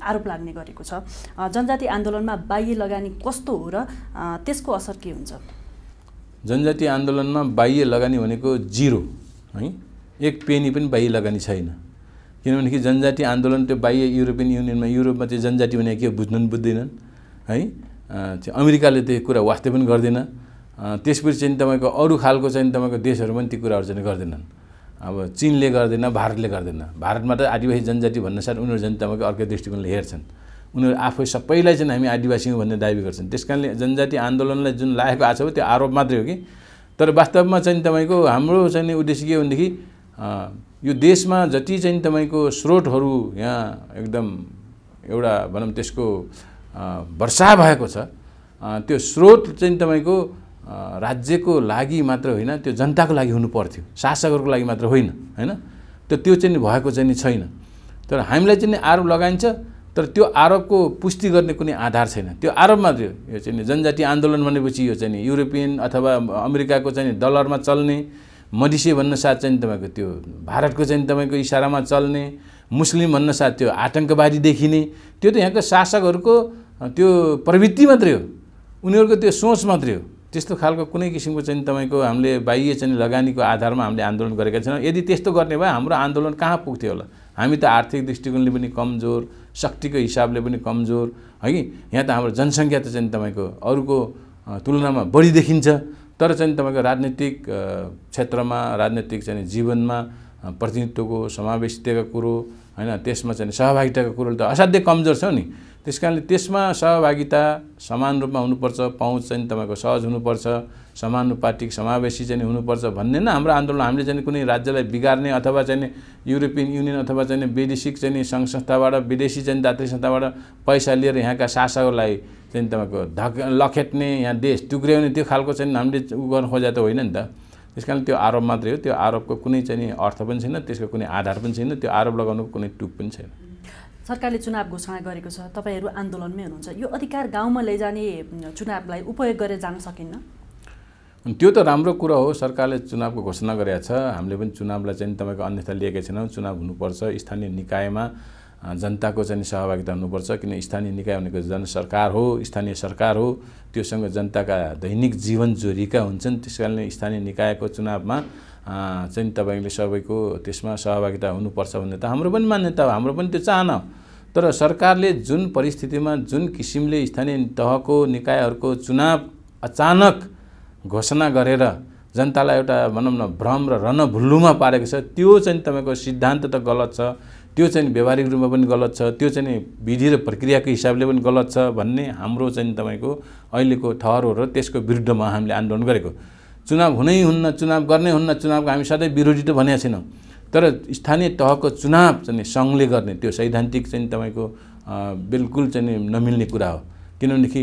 S1: आरोप लाग्ने गरेको छ जनजाति आन्दोलनमा बाह्य लगानी कस्तो हो र त्यसको असर के हुन्छ
S2: जनजाति आन्दोलनमा बाह्य लगानी भनेको जिरो है एक पेनी पनि बाह्य लगानी छैन किनभनेदेखि जनजाति आन्दोलन त्यो बाह्य युरोपियन युनियनमा युरोपमा चाहिँ जनजाति भनेको के बुझ्नु पनि बुझ्दैनन् है त्यो अमेरिकाले त्यो कुरा वास्तै पनि गर्दैन त्यसपछि चाहिँ तपाईँको अरू खालको चाहिँ तपाईँको देशहरू पनि ती कुराहरू चाहिँ गर्दैनन् अब चिनले गर्दैन भारतले गर्दैन भारतमा त आदिवासी जनजाति भन्नासाथ उनीहरू चाहिँ तपाईँको अर्कै दृष्टिकोणले हेर्छन् उनीहरू आफै सबैलाई चाहिँ हामी आदिवासी हौँ भन्ने दावी गर्छन् त्यस कारणले जनजाति आन्दोलनलाई जुन लागेको आएको हो त्यो आरोप मात्रै हो कि तर वास्तवमा चाहिँ तपाईँको हाम्रो चाहिँ उद्देश्य के हो भनेदेखि यो देशमा जति चाहिँ तपाईँको स्रोतहरू यहाँ एकदम एउटा भनौँ त्यसको वर्षा भएको छ त्यो स्रोत चाहिँ तपाईँको राज्यको लागि मात्र होइन त्यो जनताको लागि हुनु पर्थ्यो शासकहरूको लागि मात्र होइन होइन त्यो त्यो चाहिँ भएको चाहिँ छैन तर हामीलाई चाहिँ आरोप लगाइन्छ तर त्यो आरोपको पुष्टि गर्ने कुनै आधार छैन त्यो आरोप मात्रै यो चाहिँ जनजाति आन्दोलन भनेपछि यो चाहिँ युरोपियन अथवा अमेरिकाको चाहिँ डलरमा चल्ने भन्न साथ चाहिँ तपाईँको त्यो भारतको चाहिँ तपाईँको इसारामा चल्ने मुस्लिम भन्न साथ त्यो आतङ्कवादी देखिने त्यो त यहाँको शासकहरूको त्यो प्रवृत्ति मात्रै हो उनीहरूको त्यो सोच मात्रै हो त्यस्तो खालको कुनै किसिमको चाहिँ तपाईँको हामीले बाह्य चाहिँ लगानीको आधारमा हामीले आन्दोलन गरेका छैनौँ यदि त्यस्तो गर्ने भए हाम्रो आन्दोलन कहाँ पुग्थ्यो होला हामी त आर्थिक दृष्टिकोणले पनि कमजोर शक्तिको हिसाबले पनि कमजोर है यहाँ त हाम्रो जनसङ्ख्या त चाहिँ तपाईँको अरूको तुलनामा बढी देखिन्छ तर चाहिँ तपाईँको राजनीतिक क्षेत्रमा राजनीतिक चाहिँ जीवनमा प्रतिनिधित्वको समावेशिताको कुरो होइन त्यसमा चाहिँ सहभागिताको कुरो त असाध्यै कमजोर छ नि त्यस कारणले त्यसमा सहभागिता समान रूपमा हुनुपर्छ पहुँच चाहिँ तपाईँको सहज हुनुपर्छ समानुपातिक समावेशी चाहिँ हुनुपर्छ भन्ने नै हाम्रो आन्दोलन हामीले चाहिँ कुनै राज्यलाई बिगार्ने अथवा चाहिँ युरोपियन युनियन अथवा चाहिँ वैदेशिक चाहिँ सङ्घ संस्थाबाट विदेशी चाहिँ दात्री संस्थाबाट पैसा लिएर यहाँका शासकहरूलाई चाहिँ तपाईँको धक लखेट्ने यहाँ देश टुक्रियाउने त्यो खालको चाहिँ हामीले उ गर्न खोजा त होइन नि त त्यस कारण त्यो आरोप मात्रै हो त्यो आरोपको कुनै चाहिँ अर्थ पनि छैन त्यसको कुनै आधार पनि छैन त्यो आरोप लगाउनुको कुनै टुक पनि छैन
S1: सरकारले चुनाव घोषणा गरेको छ तपाईँहरू आन्दोलनमै हुनुहुन्छ यो अधिकार गाउँमा लैजाने चुनावलाई उपयोग गरेर जान सकिन्न
S2: त्यो त राम्रो कुरा हो सरकारले चुनावको घोषणा गरेका छ हामीले पनि चुनावलाई चाहिँ तपाईँको अन्यथा लिएका छैनौँ चुनाव हुनुपर्छ स्थानीय निकायमा जनताको चाहिँ सहभागिता हुनुपर्छ किन स्थानीय निकाय भनेको जन सरकार हो स्थानीय सरकार हो त्योसँग जनताका दैनिक जीवन जोरिका हुन्छन् त्यस कारणले स्थानीय निकायको चुनावमा चाहिँ तपाईँले सबैको त्यसमा सहभागिता हुनुपर्छ भन्ने त हाम्रो पनि मान्यता हो हाम्रो पनि त्यो चाहना तर सरकारले जुन परिस्थितिमा जुन किसिमले स्थानीय तहको निकायहरूको चुनाव अचानक घोषणा गरेर जनतालाई एउटा भनौँ न भ्रम र रणभुल्लुमा पारेको छ त्यो चाहिँ तपाईँको सिद्धान्त त गलत छ त्यो चाहिँ व्यवहारिक रूपमा पनि गलत छ त्यो चाहिँ विधि र प्रक्रियाको हिसाबले पनि गलत छ भन्ने हाम्रो चाहिँ तपाईँको अहिलेको हो र त्यसको विरुद्धमा हामीले आन्दोलन गरेको चुनाव हुनै हुन्न चुनाव गर्नै हुन्न चुनावको हामी सधैँ विरोधी त भनेका छैनौँ तर स्थानीय तहको चुनाव चाहिँ सङ्घले गर्ने त्यो सैद्धान्तिक चाहिँ तपाईँको बिल्कुल चाहिँ नमिल्ने कुरा हो किनभनेदेखि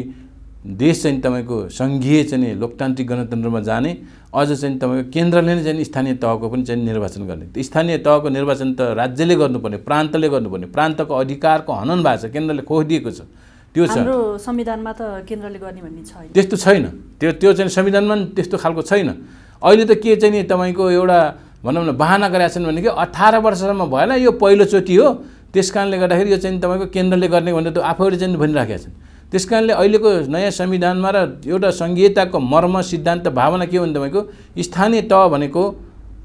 S2: देश चाहिँ तपाईँको सङ्घीय चाहिँ लोकतान्त्रिक गणतन्त्रमा जाने अझ चाहिँ तपाईँको केन्द्रले नै चाहिँ स्थानीय तहको पनि चाहिँ निर्वाचन गर्ने स्थानीय तहको निर्वाचन त राज्यले गर्नुपर्ने प्रान्तले गर्नुपर्ने प्रान्तको अधिकारको हनन भएको छ केन्द्रले खोजिदिएको छ त्यो छ
S1: संविधानमा त केन्द्रले गर्ने भन्ने छैन
S2: त्यस्तो छैन त्यो त्यो चाहिँ संविधानमा पनि त्यस्तो खालको छैन अहिले त के चाहिँ नि तपाईँको एउटा भनौँ न बाहना गरेका छन् भने कि अठार वर्षसम्म भएन यो पहिलोचोटि हो त्यस कारणले गर्दाखेरि यो चाहिँ तपाईँको केन्द्रले गर्ने भनेर त्यो आफैले चाहिँ भनिराखेका छन् त्यस कारणले अहिलेको नयाँ संविधानमा र एउटा सङ्घीयताको मर्म सिद्धान्त भावना के हो भने तपाईँको स्थानीय तह भनेको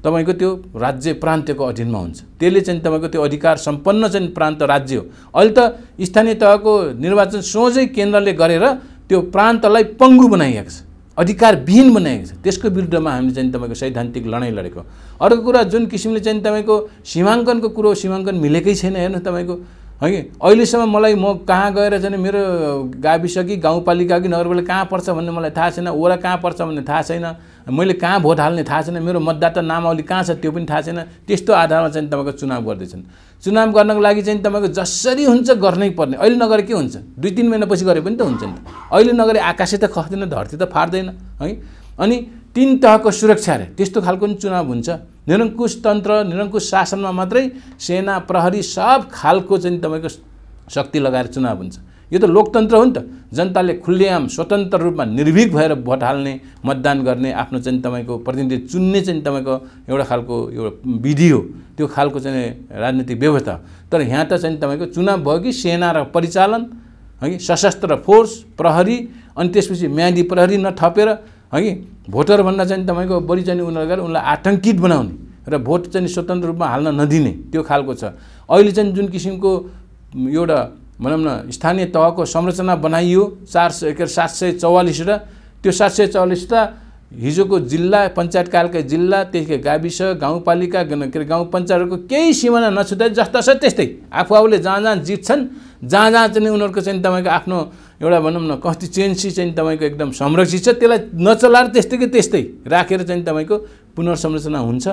S2: तपाईँको त्यो राज्य प्रान्तको अधीनमा हुन्छ त्यसले चाहिँ तपाईँको त्यो अधिकार सम्पन्न चाहिँ प्रान्त राज्य हो अहिले त स्थानीय तहको निर्वाचन सोझै केन्द्रले गरेर त्यो प्रान्तलाई पङ्गु बनाइएको छ अधिकारविहीन बनाएको छ त्यसको विरुद्धमा हामीले चाहिँ तपाईँको सैद्धान्तिक लडाइँ लडेको अर्को कुरा जुन किसिमले चाहिँ तपाईँको सीमाङ्कनको कुरो सीमाङ्कन मिलेकै छैन हेर्नु तपाईँको है अहिलेसम्म मलाई म कहाँ गएर चाहिँ मेरो गाविस कि गाउँपालिका कि नगरपालिका कहाँ पर्छ भन्ने मलाई थाहा छैन ओरा कहाँ पर्छ भन्ने थाहा छैन मैले कहाँ भोट हाल्ने थाहा छैन मेरो मतदाता नामावली कहाँ छ त्यो पनि थाहा छैन त्यस्तो आधारमा चाहिँ तपाईँको चुनाव गर्दैछन् चुनाव गर्नको लागि चाहिँ तपाईँको जसरी हुन्छ गर्नै पर्ने अहिले नगरे के हुन्छ दुई तिन महिनापछि गरे पनि त हुन्छ नि अहिले नगरे आकाशै त खस्दैन धरती त फाट्दैन है अनि तिन तहको सुरक्षा अरे त्यस्तो खालको पनि चुनाव हुन्छ निरङ्कुश तन्त्र निरङ्कुश शासनमा मात्रै सेना प्रहरी सब खालको चाहिँ तपाईँको शक्ति लगाएर चुनाव हुन्छ यो त लोकतन्त्र हो नि त जनताले खुल्लेआम स्वतन्त्र रूपमा निर्भीक भएर भोट हाल्ने मतदान गर्ने आफ्नो चाहिँ तपाईँको प्रतिनिधि चुन्ने चाहिँ तपाईँको एउटा खालको एउटा विधि हो त्यो खालको चाहिँ राजनीतिक व्यवस्था तर यहाँ त चाहिँ तपाईँको चुनाव भयो कि सेना र परिचालन है सशस्त्र फोर्स प्रहरी अनि त्यसपछि म्यादी प्रहरी नथपेर है भोटरभन्दा चाहिँ तपाईँको बढी चाहिँ उनीहरू गएर उनलाई आतङ्कित बनाउने र भोट चाहिँ स्वतन्त्र रूपमा हाल्न नदिने त्यो खालको छ अहिले चाहिँ जुन किसिमको एउटा भनौँ न स्थानीय तहको संरचना बनाइयो चार सय के अरे सात सय चौवालिसवटा त्यो सात सय चौवालिसवटा हिजोको जिल्ला पञ्चायत कालका जिल्ला त्यसको गाविस गाउँपालिका के अरे गाउँ पञ्चायतको केही सिमाना नछुट्याए जस्ता छ त्यस्तै आफू आफूले जहाँ जहाँ जित्छन् जहाँ जहाँ चाहिँ उनीहरूको चाहिँ तपाईँको आफ्नो एउटा भनौँ न कन्स्टिचुएन्सी चाहिँ तपाईँको एकदम संरक्षित छ त्यसलाई नचलाएर त्यस्तै कि त्यस्तै राखेर चाहिँ तपाईँको पुनर्संरचना हुन्छ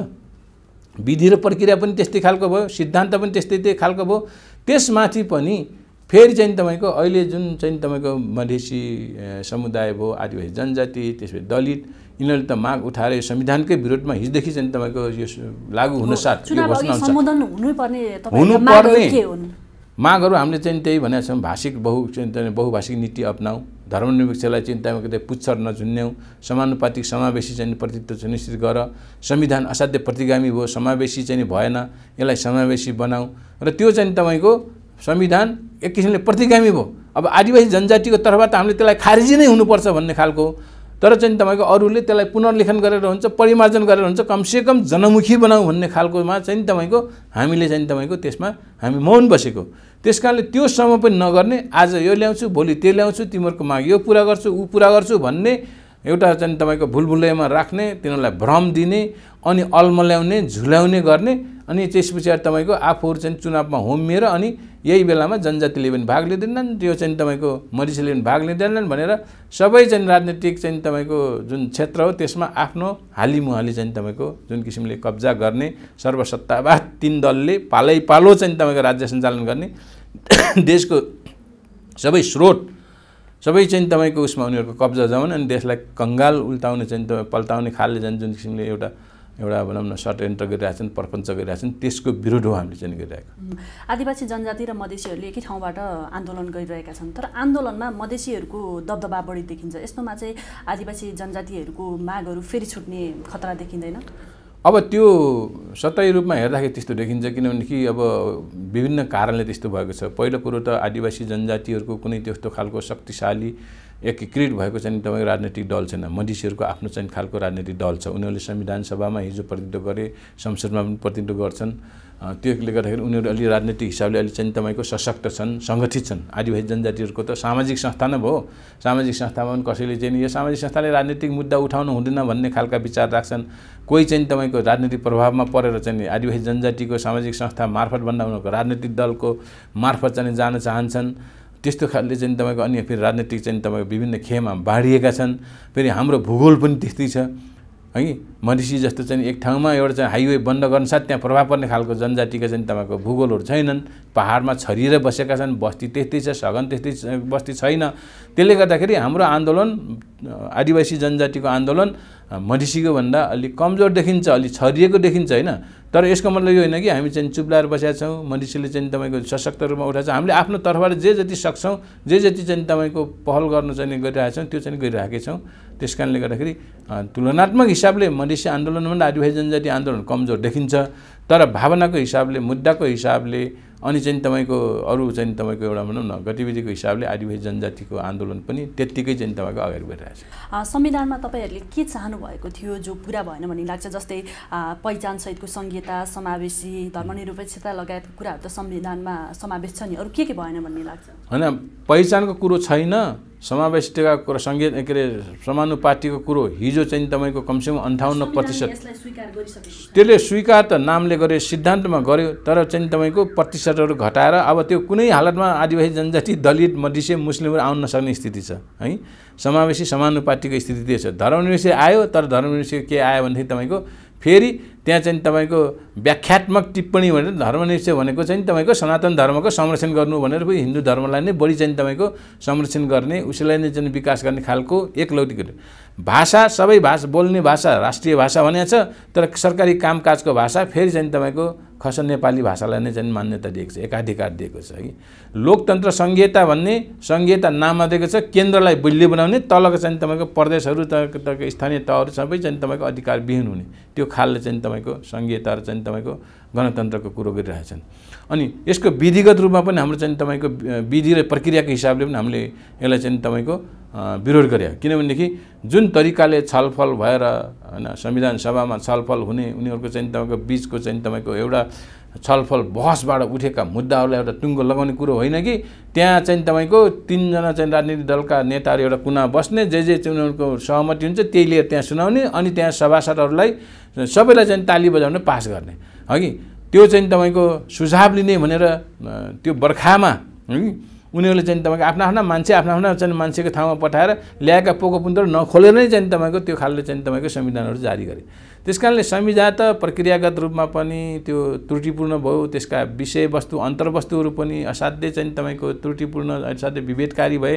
S2: विधि र प्रक्रिया पनि त्यस्तै खालको भयो सिद्धान्त पनि त्यस्तै त्यही खालको भयो त्यसमाथि पनि फेरि चाहिँ तपाईँको अहिले जुन चाहिँ तपाईँको मधेसी समुदाय भयो आदिवासी जनजाति त्यसपछि दलित यिनीहरूले त माग उठाएर यो संविधानकै विरोधमा हिजोदेखि चाहिँ तपाईँको यो लागू हुनसाथ यो घोषणा
S1: हुनुपर्ने
S2: मागहरू हामीले चाहिँ त्यही भनेको छौँ भाषिक बहु बहुभाषिक नीति अप्नाउँ धर्मनिरपेक्षलाई चाहिँ तपाईँको पुच्छर नझुन्याउँ समानुपातिक समावेशी चाहिँ प्रतित्व सुनिश्चित गर संविधान असाध्य प्रतिगामी भयो समावेशी चाहिँ भएन यसलाई समावेशी बनाऊ र त्यो चाहिँ तपाईँको संविधान एक किसिमले प्रतिगामी भयो अब आदिवासी जनजातिको तर्फबाट हामीले त्यसलाई खारेजी नै हुनुपर्छ भन्ने खालको तर चाहिँ तपाईँको अरूले त्यसलाई पुनर्लेखन गरेर हुन्छ परिमार्जन गरेर हुन्छ कमसेकम जनमुखी बनाऊ भन्ने खालकोमा चाहिँ तपाईँको हामीले चाहिँ तपाईँको त्यसमा हामी मौन बसेको त्यस कारणले त्योसम्म पनि नगर्ने आज यो ल्याउँछु भोलि त्यो ल्याउँछु तिमीहरूको माग यो पुरा गर्छु ऊ पुरा गर्छु भन्ने एउटा चाहिँ तपाईँको भुलभुलैमा राख्ने तिनीहरूलाई भ्रम दिने अनि अल्मल्याउने झुल्याउने गर्ने अनि त्यस पछाडि तपाईँको आफूहरू चाहिँ चुनावमा होमिएर अनि यही बेलामा जनजातिले पनि भाग लिँदैनन् त्यो चाहिँ तपाईँको मरिसले पनि भाग लिँदैनन् भनेर सबै चाहिँ राजनीतिक चाहिँ तपाईँको जुन क्षेत्र हो त्यसमा आफ्नो हालीमुहाली चाहिँ तपाईँको जुन किसिमले कब्जा गर्ने सर्वसत्तावाद तिन दलले पालै पालो चाहिँ तपाईँको राज्य सञ्चालन गर्ने देशको सबै स्रोत सबै चाहिँ तपाईँको उसमा उनीहरूको कब्जा जमाउने अनि देशलाई कङ्गाल उल्टाउने चाहिँ तपाईँ पल्टाउने खालले चाहिँ जुन किसिमले एउटा एउटा भनौँ न षड्यन्त्र गरिरहेका छन् प्रपञ्च गरिरहेका छन् त्यसको विरुद्ध हो हामीले चाहिँ गरिरहेको
S1: आदिवासी जनजाति र मधेसीहरूले एकै ठाउँबाट आन्दोलन गरिरहेका छन् तर आन्दोलनमा मधेसीहरूको दबदबा बढी देखिन्छ यस्तोमा चाहिँ आदिवासी जनजातिहरूको मागहरू फेरि छुट्ने खतरा देखिँदैन
S2: अब त्यो सतही रूपमा हेर्दाखेरि त्यस्तो देखिन्छ किनभनेदेखि अब विभिन्न कारणले त्यस्तो भएको छ पहिलो कुरो त आदिवासी जनजातिहरूको कुनै त्यस्तो खालको शक्तिशाली एकीकृत भएको चाहिँ तपाईँको राजनैतिक दल छैन मधेसीहरूको आफ्नो चाहिँ खालको राजनीतिक दल छ उनीहरूले संविधान सभामा हिजो प्रतिनिधित्व गरे संसदमा पनि प्रतिनिधित्व गर्छन् त्यसले गर्दाखेरि उनीहरू अलि राजनैतिक हिसाबले अलि चाहिँ तपाईँको सशक्त छन् सङ्गठित छन् आदिवासी जनजातिहरूको त सामाजिक संस्था नै भयो सामाजिक संस्थामा पनि कसैले चाहिँ यो सामाजिक संस्थाले राजनीतिक मुद्दा उठाउनु हुँदैन भन्ने खालका विचार राख्छन् कोही चाहिँ तपाईँको राजनीतिक प्रभावमा परेर चाहिँ आदिवासी जनजातिको सामाजिक संस्था मार्फत भन्दा उनीहरूको राजनीतिक दलको मार्फत चाहिँ जान चाहन्छन् त्यस्तो खालले चाहिँ तपाईँको अन्य फेरि राजनीतिक चाहिँ तपाईँको विभिन्न खेमा बाँडिएका छन् फेरि हाम्रो भूगोल पनि त्यस्तै छ है मधेसी जस्तो चाहिँ एक ठाउँमा एउटा चाहिँ हाइवे बन्द साथ त्यहाँ प्रभाव पर्ने खालको जनजातिका चाहिँ तपाईँको भूगोलहरू छैनन् पाहाडमा छरिएर बसेका छन् बस्ती त्यस्तै छ सघन त्यस्तै बस्ती छैन त्यसले गर्दाखेरि हाम्रो आन्दोलन आदिवासी जनजातिको आन्दोलन मधेसीको भन्दा अलिक कमजोर देखिन्छ अलिक छरिएको देखिन्छ होइन तर यसको मतलब यो होइन कि हामी चाहिँ चुप्लाएर बसेका छौँ मधेसीले चाहिँ तपाईँको सशक्त रूपमा उठाएको छ हामीले आफ्नो तर्फबाट जे जति सक्छौँ जे जति चाहिँ तपाईँको पहल गर्नु चाहिँ गरिरहेका छौँ त्यो चाहिँ गरिरहेकै छौँ त्यस कारणले गर्दाखेरि तुलनात्मक हिसाबले मधेसी आन्दोलनभन्दा आदिवासी जनजाति आन्दोलन कमजोर देखिन्छ तर भावनाको हिसाबले मुद्दाको हिसाबले अनि चाहिँ तपाईँको अरू चाहिँ तपाईँको एउटा भनौँ न गतिविधिको हिसाबले आदिवासी जनजातिको आन्दोलन पनि त्यत्तिकै चाहिँ तपाईँको अगाडि बढिरहेको
S1: छ संविधानमा तपाईँहरूले के चाहनु भएको थियो जो पुरा भएन भन्ने लाग्छ जस्तै पहिचानसहितको संहिता समावेशी धर्मनिरपेक्षता लगायतको कुराहरू त संविधानमा समावेश छ नि अरू के के भएन भन्ने लाग्छ
S2: होइन पहिचानको कुरो छैन समावेशीका कुरा सङ्घीय के अरे समानुपातिको कुरो हिजो चाहिँ तपाईँको कमसेकम अन्ठाउन्न प्रतिशत त्यसले स्वीकार त नामले गर्यो सिद्धान्तमा गर्यो तर चाहिँ तपाईँको प्रतिशतहरू घटाएर अब त्यो कुनै हालतमा आदिवासी जनजाति दलित मधेसी मुस्लिमहरू आउन नसक्ने स्थिति छ है समावेशी समानुपातिको स्थिति त्यो छ धर्मनिवेशी आयो तर धर्मनिवेशी के आयो भनेदेखि तपाईँको फेरि त्यहाँ चाहिँ तपाईँको व्याख्यात्मक टिप्पणी भनेर धर्मनिश्चय भनेको चाहिँ तपाईँको सनातन धर्मको संरक्षण गर्नु भनेर पनि हिन्दू धर्मलाई नै बढी चाहिँ तपाईँको संरक्षण गर्ने उसैलाई नै चाहिँ विकास गर्ने खालको एकलौटी भाषा सबै भाषा बोल्ने भाषा राष्ट्रिय भाषा भने छ तर सरकारी कामकाजको भाषा फेरि चाहिँ तपाईँको खस नेपाली भाषालाई नै चाहिँ मान्यता दिएको छ एकाधिकार दिएको छ है लोकतन्त्र सङ्घीयता भन्ने सङ्घीयता नाममा दिएको छ केन्द्रलाई बलियो बनाउने तलको चाहिँ तपाईँको प्रदेशहरू तपाईँको स्थानीय तहहरू सबै चाहिँ तपाईँको अधिकार विहीन हुने त्यो खालले चाहिँ तपाईँ तपाईँको सङ्घीयताहरू चाहिँ तपाईँको गणतन्त्रको कुरो गरिरहेछन् अनि यसको विधिगत रूपमा पनि हाम्रो चाहिँ तपाईँको विधि र प्रक्रियाको हिसाबले पनि हामीले यसलाई चाहिँ तपाईँको विरोध गरे किनभनेदेखि जुन तरिकाले छलफल भएर होइन संविधान सभामा छलफल हुने उनीहरूको चाहिँ तपाईँको बिचको चाहिँ तपाईँको एउटा छलफल बहसबाट उठेका मुद्दाहरूलाई एउटा टुङ्गो लगाउने कुरो होइन कि त्यहाँ चाहिँ तपाईँको तिनजना चाहिँ राजनीतिक दलका नेताहरू एउटा कुना बस्ने जे जे चाहिँ उनीहरूको सहमति हुन्छ त्यही लिएर त्यहाँ सुनाउने अनि त्यहाँ सभासदहरूलाई सबैलाई चाहिँ ताली बजाउने पास गर्ने हगि त्यो चाहिँ तपाईँको सुझाव लिने भनेर त्यो बर्खामा उनीहरूले चाहिँ तपाईँको आफ्ना आफ्ना मान्छे आफ्ना आफ्ना चाहिँ मान्छेको ठाउँमा पठाएर ल्याएका पोको पुन्तर नखोलेर नै चाहिँ तपाईँको त्यो खालले चाहिँ तपाईँको संविधानहरू जारी गरे त्यस कारणले संविधान त प्रक्रियागत रूपमा पनि त्यो त्रुटिपूर्ण भयो त्यसका विषयवस्तु अन्तर्वस्तुहरू पनि असाध्यै चाहिँ तपाईँको त्रुटिपूर्ण असाध्यै विभेदकारी भए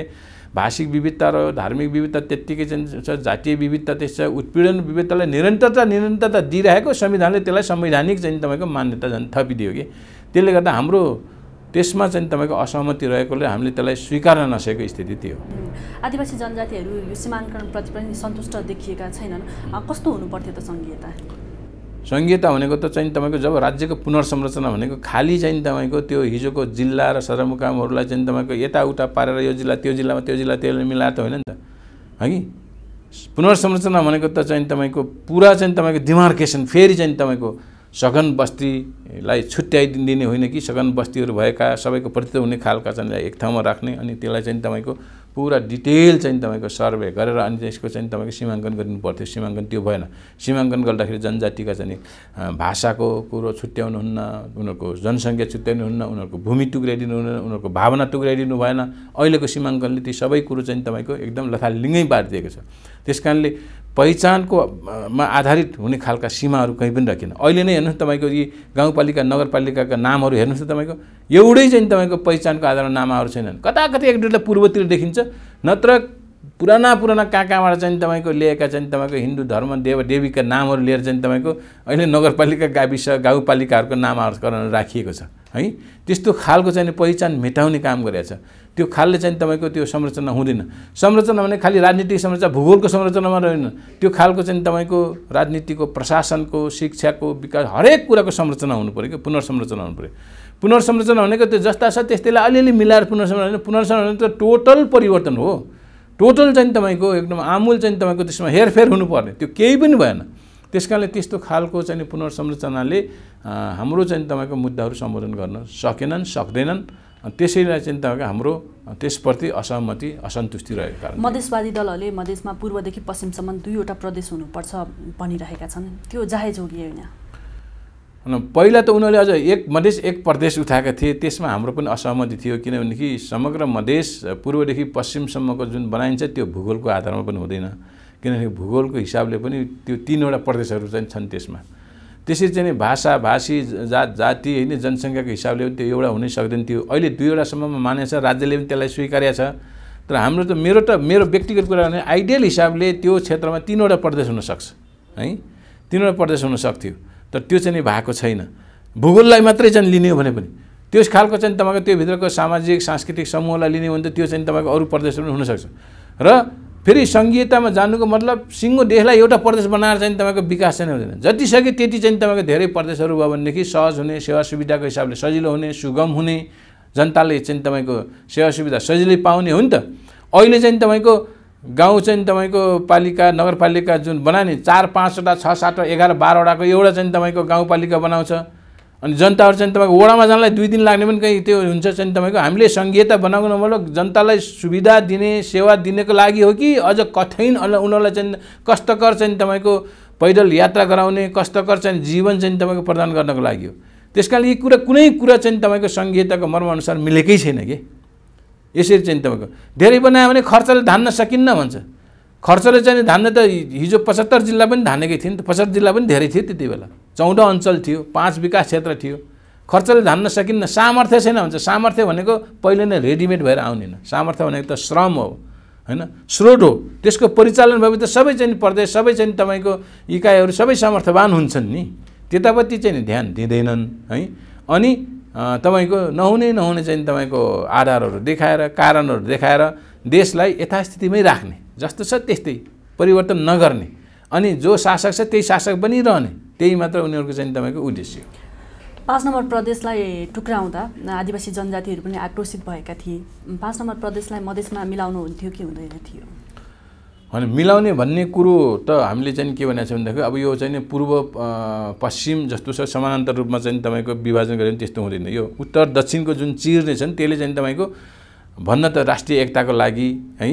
S2: भाषिक विविधता र धार्मिक विविधता त्यत्तिकै चाहिँ छ जातीय विविधता त्यस छ उत्पीडन विविधतालाई निरन्तरता निरन्तरता दिइरहेको संविधानले त्यसलाई संवैधानिक चाहिँ तपाईँको मान्यता झन् थपिदियो कि त्यसले गर्दा हाम्रो त्यसमा चाहिँ तपाईँको असहमति रहेकोले हामीले त्यसलाई स्वीकार्न नसकेको स्थिति थियो
S1: आदिवासी जनजातिहरू यो सीमाङ्कनप्रति पनि सन्तुष्ट देखिएका छैनन् कस्तो हुनुपर्थ्यो त सङ्घीयता
S2: संहिता भनेको त चाहिँ तपाईँको जब राज्यको पुनर्संरचना भनेको खालि चाहिँ तपाईँको त्यो हिजोको जिल्ला र सदरमुकामहरूलाई चाहिँ तपाईँको यताउता पारेर यो जिल्ला त्यो जिल्लामा त्यो जिल्ला त्यसले मिलाएर त होइन नि त है पुनर्संरचना भनेको त चाहिँ तपाईँको पुरा चाहिँ तपाईँको डिमार्केसन फेरि चाहिँ तपाईँको सघन बस्तीलाई छुट्याइदिने होइन कि सघन बस्तीहरू भएका सबैको प्रतित्व हुने खालका चाहिँ एक ठाउँमा राख्ने अनि त्यसलाई चाहिँ तपाईँको पुरा डिटेल चाहिँ तपाईँको सर्वे गरेर अनि त्यसको चाहिँ तपाईँको सीमाङ्कन गरिनु पर्थ्यो सीमाङ्कन त्यो भएन सीमाङ्कन गर्दाखेरि जनजातिका चाहिँ भाषाको कुरो छुट्याउनुहुन्न उनीहरूको जनसङ्ख्या छुट्याउनुहुन्न उनीहरूको भूमि टुक्राइदिनु हुन्न उनीहरूको भावना टुक्राइदिनु भएन अहिलेको सीमाङ्कनले ती सबै कुरो चाहिँ तपाईँको एकदम लथालिङ्गै पारिदिएको छ त्यस कारणले पहिचानकोमा आधारित हुने खालका सीमाहरू कहीँ पनि राखेन अहिले नै हेर्नुहोस् तपाईँको यी गाउँपालिका नगरपालिकाका नामहरू हेर्नुहोस् त तपाईँको एउटै चाहिँ तपाईँको पहिचानको आधारमा नामाहरू छैनन् कता कता एक दुईलाई पूर्वतिर देखिन्छ नत्र पुराना पुराना कहाँ कहाँबाट चाहिँ तपाईँको लिएका चाहिँ तपाईँको हिन्दू धर्म देव देवीका नामहरू लिएर चाहिँ तपाईँको अहिले नगरपालिका गाविस गाउँपालिकाहरूको नामकरण राखिएको छ है त्यस्तो खालको चाहिँ पहिचान मेटाउने काम गरेको छ त्यो खालले चाहिँ तपाईँको त्यो संरचना हुँदैन संरचना भने खालि राजनीतिक संरचना भूगोलको संरचनामा रहेन त्यो खालको चाहिँ तपाईँको राजनीतिको प्रशासनको शिक्षाको विकास हरेक कुराको संरचना हुनु पऱ्यो कि पुनर्संरचना हुनु पऱ्यो पुनर्संरचना भनेको त्यो जस्ता छ त्यस्तैलाई अलिअलि मिलाएर पुनर्संरचना पुनर्संरचना त टोटल परिवर्तन हो टोटल चाहिँ तपाईँको एकदम आमूल चाहिँ तपाईँको त्यसमा हेरफेर हुनुपर्ने त्यो केही पनि भएन त्यस कारणले त्यस्तो खालको चाहिँ पुनर्संरचनाले हाम्रो चाहिँ तपाईँको मुद्दाहरू सम्बोधन गर्न सकेनन् सक्दैनन् त्यसैलाई चाहिँ तपाईँको हाम्रो त्यसप्रति असहमति असन्तुष्टि रहेको कारण
S1: मधेसवादी दलहरूले मधेसमा पूर्वदेखि पश्चिमसम्म दुईवटा प्रदेश हुनुपर्छ भनिरहेका छन् त्यो जाहेज हो कि होइन
S2: पहिला त उनीहरूले अझ एक मधेस एक प्रदेश उठाएका थिए त्यसमा हाम्रो पनि असहमति थियो किनभनेदेखि समग्र मधेस पूर्वदेखि पश्चिमसम्मको जुन बनाइन्छ त्यो भूगोलको आधारमा पनि हुँदैन किनभने भूगोलको हिसाबले पनि त्यो तिनवटा प्रदेशहरू चाहिँ छन् त्यसमा त्यसरी चाहिँ भाषा भाषी जात जाति होइन जनसङ्ख्याको हिसाबले पनि त्यो एउटा हुनै सक्दैन थियो अहिले दुईवटासम्ममा मानेछ राज्यले पनि त्यसलाई स्वीकार्य छ तर हाम्रो त मेरो त मेरो व्यक्तिगत कुरा भने आइडियल हिसाबले त्यो क्षेत्रमा तिनवटा प्रदेश हुनसक्छ है तिनवटा प्रदेश हुनसक्थ्यो तर त्यो चाहिँ भएको छैन भूगोललाई मात्रै चाहिँ लिने हो भने पनि त्यस खालको चाहिँ तपाईँको भित्रको सामाजिक सांस्कृतिक समूहलाई लिने हो भने त त्यो चाहिँ तपाईँको अरू प्रदेश पनि हुनसक्छ र फेरि सङ्घीयतामा जानुको मतलब सिङ्गो देशलाई एउटा प्रदेश बनाएर चाहिँ तपाईँको विकास चाहिँ हुँदैन जति सके त्यति चाहिँ तपाईँको धेरै प्रदेशहरू भयो भनेदेखि सहज हुने सेवा सुविधाको हिसाबले सजिलो हुने सुगम हुने जनताले चाहिँ तपाईँको सेवा सुविधा सजिलै पाउने हो नि त अहिले चाहिँ तपाईँको गाउँ चाहिँ तपाईँको पालिका नगरपालिका जुन बनायो नि चार पाँचवटा छ सातवटा एघार बाह्रवटाको एउटा चाहिँ तपाईँको गाउँपालिका बनाउँछ अनि जनताहरू चाहिँ तपाईँको वडामा जानलाई दुई दिन लाग्ने पनि कहीँ त्यो हुन्छ चाहिँ तपाईँको हामीले सङ्घीयता बनाउनु मतलब जनतालाई सुविधा दिने सेवा दिनेको लागि हो कि अझ कठिन उनीहरूलाई चाहिँ कष्टकर चाहिँ तपाईँको पैदल यात्रा गराउने कष्टकर चाहिँ जीवन चाहिँ तपाईँको प्रदान गर्नको लागि हो त्यस कारण यो कुरा कुनै कुरा चाहिँ तपाईँको सङ्घीयताको मर्मअनुसार मिलेकै छैन कि यसरी चाहिँ तपाईँको धेरै बनायो भने खर्चले धान्न सकिन्न भन्छ खर्चले चाहिँ धान्न त हिजो पचहत्तर जिल्ला पनि धानेकै थियो त पचहत्तर जिल्ला पनि धेरै थियो त्यति बेला चौध अञ्चल थियो पाँच विकास क्षेत्र थियो खर्चले धान्न सकिन्न सामर्थ्य छैन भन्छ सामर्थ्य भनेको पहिले नै रेडिमेड भएर आउँदैन सामर्थ्य भनेको त श्रम हो होइन स्रोत हो त्यसको परिचालन भयो त सबै चाहिँ प्रदेश सबै चाहिँ तपाईँको इकाइहरू सबै सामर्थ्यवान हुन्छन् नि त्यतापट्टि चाहिँ ध्यान दिँदैनन् है अनि तपाईँको नहुने नहुने चाहिँ तपाईँको आधारहरू देखाएर कारणहरू देखाएर देशलाई यथास्थितिमै राख्ने जस्तो छ त्यस्तै परिवर्तन नगर्ने अनि जो शासक छ त्यही शासक पनि रहने त्यही मात्र उनीहरूको चाहिँ तपाईँको उद्देश्य हो
S1: पाँच नम्बर प्रदेशलाई टुक्राउँदा आदिवासी जनजातिहरू पनि आक्रोशित भएका थिए पाँच नम्बर प्रदेशलाई मधेसमा मिलाउनु हुन्थ्यो कि हुँदैन थियो
S2: होइन मिलाउने भन्ने कुरो त हामीले चाहिँ के भनेको छ भनेदेखि अब यो चाहिँ पूर्व पश्चिम जस्तो छ समानान्तर रूपमा चाहिँ तपाईँको विभाजन गऱ्यो भने त्यस्तो हुँदैन यो उत्तर दक्षिणको जुन चिर्ने छन् त्यसले चाहिँ तपाईँको भन्न त राष्ट्रिय एकताको लागि है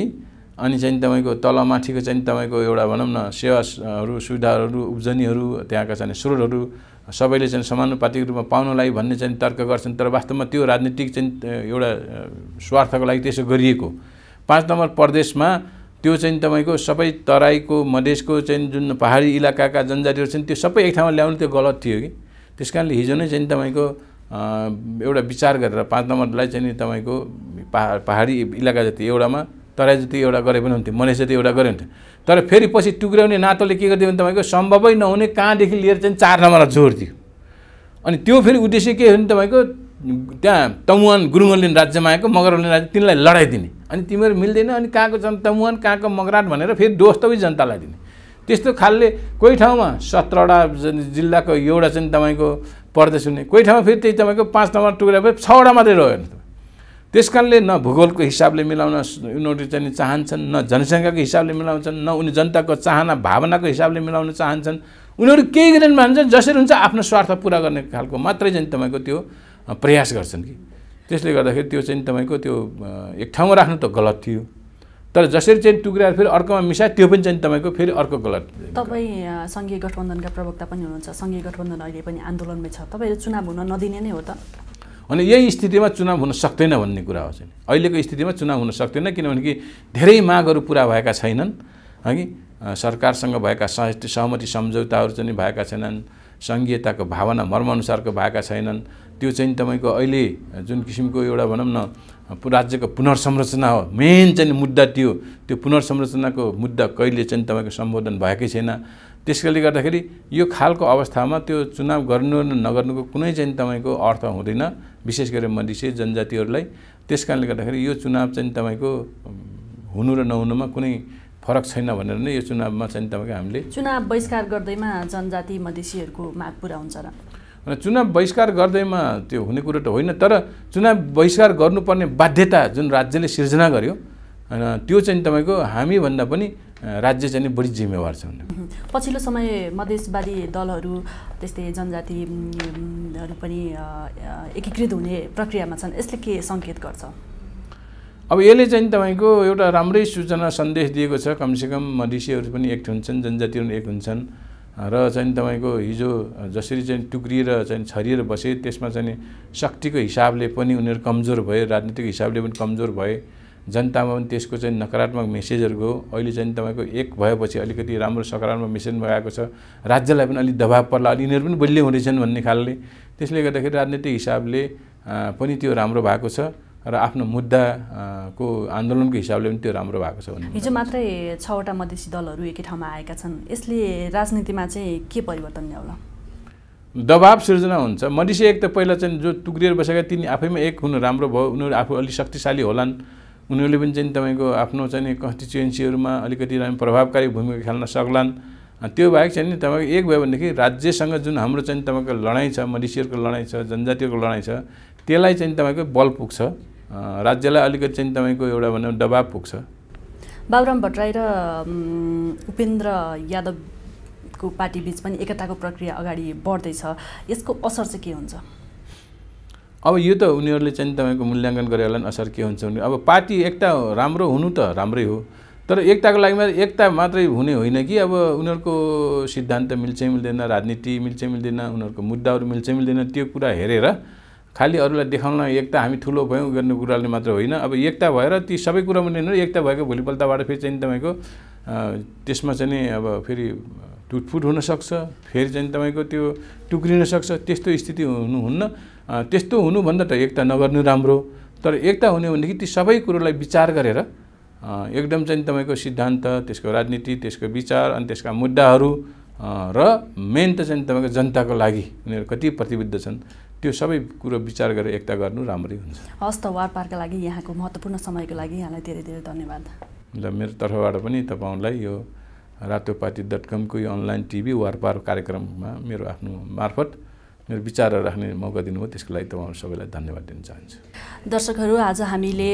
S2: अनि चाहिँ तपाईँको तलमाथिको चाहिँ तपाईँको एउटा भनौँ न सेवाहरू सुविधाहरू उब्जनीहरू त्यहाँका चाहिँ स्रोतहरू सबैले चाहिँ समानुपातिक रूपमा पाउनलाई भन्ने चाहिँ तर्क गर्छन् तर वास्तवमा त्यो राजनीतिक चाहिँ एउटा स्वार्थको लागि त्यसो गरिएको पाँच नम्बर प्रदेशमा त्यो चाहिँ तपाईँको सबै तराईको मधेसको चाहिँ जुन पहाडी इलाकाका जनजातिहरू छन् त्यो सबै एक ठाउँमा ल्याउनु त्यो गलत थियो कि त्यस कारणले हिजो नै चाहिँ तपाईँको एउटा विचार गरेर पाँच नम्बरलाई चाहिँ तपाईँको पहा पाहाडी इलाका जति एउटामा तराई जति एउटा गरे पनि हुन्थ्यो मधेस जति एउटा गरे हुन्थ्यो तर फेरि पछि टुक्राउने नातोले के गरिदियो भने तपाईँको सम्भवै नहुने कहाँदेखि लिएर चाहिँ चार नम्बरलाई जोड दियो अनि त्यो फेरि उद्देश्य के हो भने तपाईँको त्यहाँ तमुवान गुरुङहरूले राज्यमा आएको मगरहरूले राज्य तिनलाई लडाइदिने अनि तिमीहरू मिल्दैन अनि कहाँको जन तमुवान कहाँको मगराट भनेर फेरि दोस्तै जनतालाई दिने त्यस्तो खालले कोही ठाउँमा सत्रवटा जिल्लाको एउटा चाहिँ तपाईँको प्रदेश हुने कोही ठाउँमा फेरि त्यही तपाईँको पाँच नम्बर टुक्रा भए छवटा मात्रै रह्यो नि त्यस कारणले न भूगोलको हिसाबले मिलाउन उनीहरू चाहिँ चाहन्छन् न जनसङ्ख्याको हिसाबले मिलाउँछन् न उनी जनताको चाहना भावनाको हिसाबले मिलाउन चाहन्छन् उनीहरू केही गरेन मान्छन् जसरी हुन्छ आफ्नो स्वार्थ पुरा गर्ने खालको मात्रै चाहिँ तपाईँको त्यो प्रयास गर्छन् कि त्यसले गर्दाखेरि त्यो चाहिँ तपाईँको त्यो एक ठाउँमा राख्नु त गलत थियो तर जसरी चाहिँ टुक्रा फेरि अर्कोमा मिसायो त्यो पनि चाहिँ तपाईँको फेरि अर्को गलत
S1: तपाईँ सङ्घीय गठबन्धनका प्रवक्ता पनि हुनुहुन्छ सङ्घीय गठबन्धन अहिले पनि आन्दोलनमै छ तपाईँले चुनाव हुन नदिने नै हो त
S2: अनि यही स्थितिमा चुनाव हुन सक्दैन भन्ने कुरा हो चाहिँ अहिलेको स्थितिमा चुनाव हुन सक्दैन किनभने कि धेरै मागहरू पुरा भएका छैनन् है सरकारसँग भएका सहमति सम्झौताहरू चाहिँ भएका छैनन् सङ्घीयताको भावना मर्मअनुसारको भएका छैनन् त्यो चाहिँ तपाईँको अहिले जुन किसिमको एउटा भनौँ न राज्यको पुनर्संरचना हो मेन चाहिँ मुद्दा त्यो त्यो पुनर्संरचनाको मुद्दा कहिले चाहिँ तपाईँको सम्बोधन भएकै छैन त्यस कारणले गर्दाखेरि यो खालको अवस्थामा त्यो चुनाव गर्नु नगर्नुको कुनै चाहिँ तपाईँको अर्थ हुँदैन विशेष गरेर मधेसी जनजातिहरूलाई त्यस कारणले गर्दाखेरि यो चुनाव चाहिँ तपाईँको हुनु र नहुनुमा कुनै फरक छैन भनेर नै यो चुनावमा चाहिँ तपाईँको हामीले
S1: चुनाव बहिष्कार गर्दैमा जनजाति मधेसीहरूको माग पुरा हुन्छ र
S2: चुनाव बहिष्कार गर्दैमा त्यो हुने कुरो त होइन तर चुनाव बहिष्कार गर्नुपर्ने बाध्यता जुन राज्यले सिर्जना गर्यो त्यो चाहिँ तपाईँको हामीभन्दा पनि राज्य चाहिँ बढी जिम्मेवार छ
S1: पछिल्लो समय मधेसवादी दलहरू त्यस्तै जनजातिहरू पनि एकीकृत हुने प्रक्रियामा छन् यसले के सङ्केत गर्छ
S2: अब यसले चाहिँ तपाईँको एउटा राम्रै सूचना सन्देश दिएको छ कमसेकम मधेसीहरू पनि एक हुन्छन् जनजातिहरू एक हुन्छन् र चाहिँ तपाईँको हिजो जसरी चाहिँ टुक्रिएर चाहिँ छरिएर बसे त्यसमा चाहिँ शक्तिको हिसाबले पनि उनीहरू कमजोर भए राजनीतिक हिसाबले पनि कमजोर भए जनतामा पनि त्यसको चाहिँ नकारात्मक मेसेजहरू गयो अहिले चाहिँ तपाईँको एक भएपछि अलिकति राम्रो सकारात्मक मेसेज मगाएको छ राज्यलाई पनि अलिक दबाब पर्ला अलि यिनीहरू पनि बलियो हुँदैछन् भन्ने खालले त्यसले गर्दाखेरि राजनीतिक हिसाबले पनि त्यो राम्रो भएको छ र आफ्नो मुद्दाको आन्दोलनको हिसाबले पनि त्यो राम्रो भएको छ भने
S1: हिजो मात्रै छवटा मधेसी दलहरू एकै ठाउँमा आएका छन् यसले राजनीतिमा चाहिँ के परिवर्तन ल्याउला
S2: दबाब सिर्जना हुन्छ मधेसी एक त पहिला चाहिँ जो टुक्रिएर बसेका तिनी आफैमा एक हुनु राम्रो भयो उनीहरू आफू अलिक शक्तिशाली होलान् उनीहरूले पनि चाहिँ तपाईँको आफ्नो चाहिँ कन्स्टिचुएन्सीहरूमा अलिकति राम्रो प्रभावकारी भूमिका खेल्न सक्लान् त्यो बाहेक चाहिँ नि तपाईँको एक भयो भनेदेखि राज्यसँग जुन हाम्रो चाहिँ तपाईँको लडाइँ छ मधेसीहरूको लडाइँ छ जनजातिहरूको लडाइँ छ त्यसलाई चाहिँ तपाईँको बल पुग्छ राज्यलाई अलिकति चाहिँ तपाईँको एउटा भनौँ दबाब पुग्छ
S1: बाबुराम भट्टराई र उपेन्द्र यादवको पार्टीबिच पनि एकताको प्रक्रिया अगाडि बढ्दैछ यसको असर चाहिँ के हुन्छ
S2: अब यो त उनीहरूले चाहिँ तपाईँको मूल्याङ्कन गरे होला असर के हुन्छ भने अब पार्टी एकता राम्रो हुनु त राम्रै हो तर एकताको लागि मात्र एकता मात्रै हुने होइन कि अब उनीहरूको सिद्धान्त मिल्छ मिल्दैन राजनीति मिल्छ मिल्दैन उनीहरूको मुद्दाहरू मिल्छ मिल्दैन त्यो कुरा हेरेर खालि अरूलाई देखाउन एकता हामी ठुलो भयौँ गर्ने कुराले मात्र होइन अब एकता भएर ती सबै कुरामा पनि एकता भएको भोलिपल्टबाट फेरि चाहिँ तपाईँको त्यसमा चाहिँ अब फेरि टुटफुट हुनसक्छ फेरि चाहिँ तपाईँको त्यो टुक्रिन सक्छ त्यस्तो स्थिति हुनुहुन्न त्यस्तो हुनुभन्दा त एकता नगर्नु राम्रो तर एकता हुने भनेदेखि ती सबै कुरोलाई विचार गरेर एकदम चाहिँ तपाईँको सिद्धान्त त्यसको राजनीति त्यसको विचार अनि त्यसका मुद्दाहरू र मेन त चाहिँ तपाईँको जनताको लागि उनीहरू कति प्रतिबद्ध छन् त्यो सबै कुरो विचार गरेर एकता गर्नु राम्रै हुन्छ
S1: हस् त वारपारका लागि यहाँको महत्त्वपूर्ण समयको लागि यहाँलाई धेरै धेरै धन्यवाद
S2: ल मेरो तर्फबाट पनि तपाईँलाई यो रातोपाती डट कमको यो अनलाइन टिभी वारपार कार्यक्रममा मेरो आफ्नो मार्फत मेरो विचार राख्ने मौका दिनुभयो त्यसको लागि तपाईँहरू सबैलाई धन्यवाद दिन चाहन्छु
S1: दर्शकहरू आज हामीले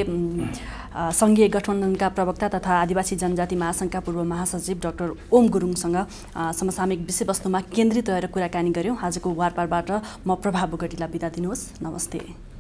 S1: सङ्घीय गठबन्धनका प्रवक्ता तथा आदिवासी जनजाति महासङ्घका पूर्व महासचिव डाक्टर ओम गुरुङसँग समसामयिक विषयवस्तुमा केन्द्रित रहेर कुराकानी गऱ्यौँ आजको वारपारबाट म प्रभाव बोगटीलाई बिदा दिनुहोस् नमस्ते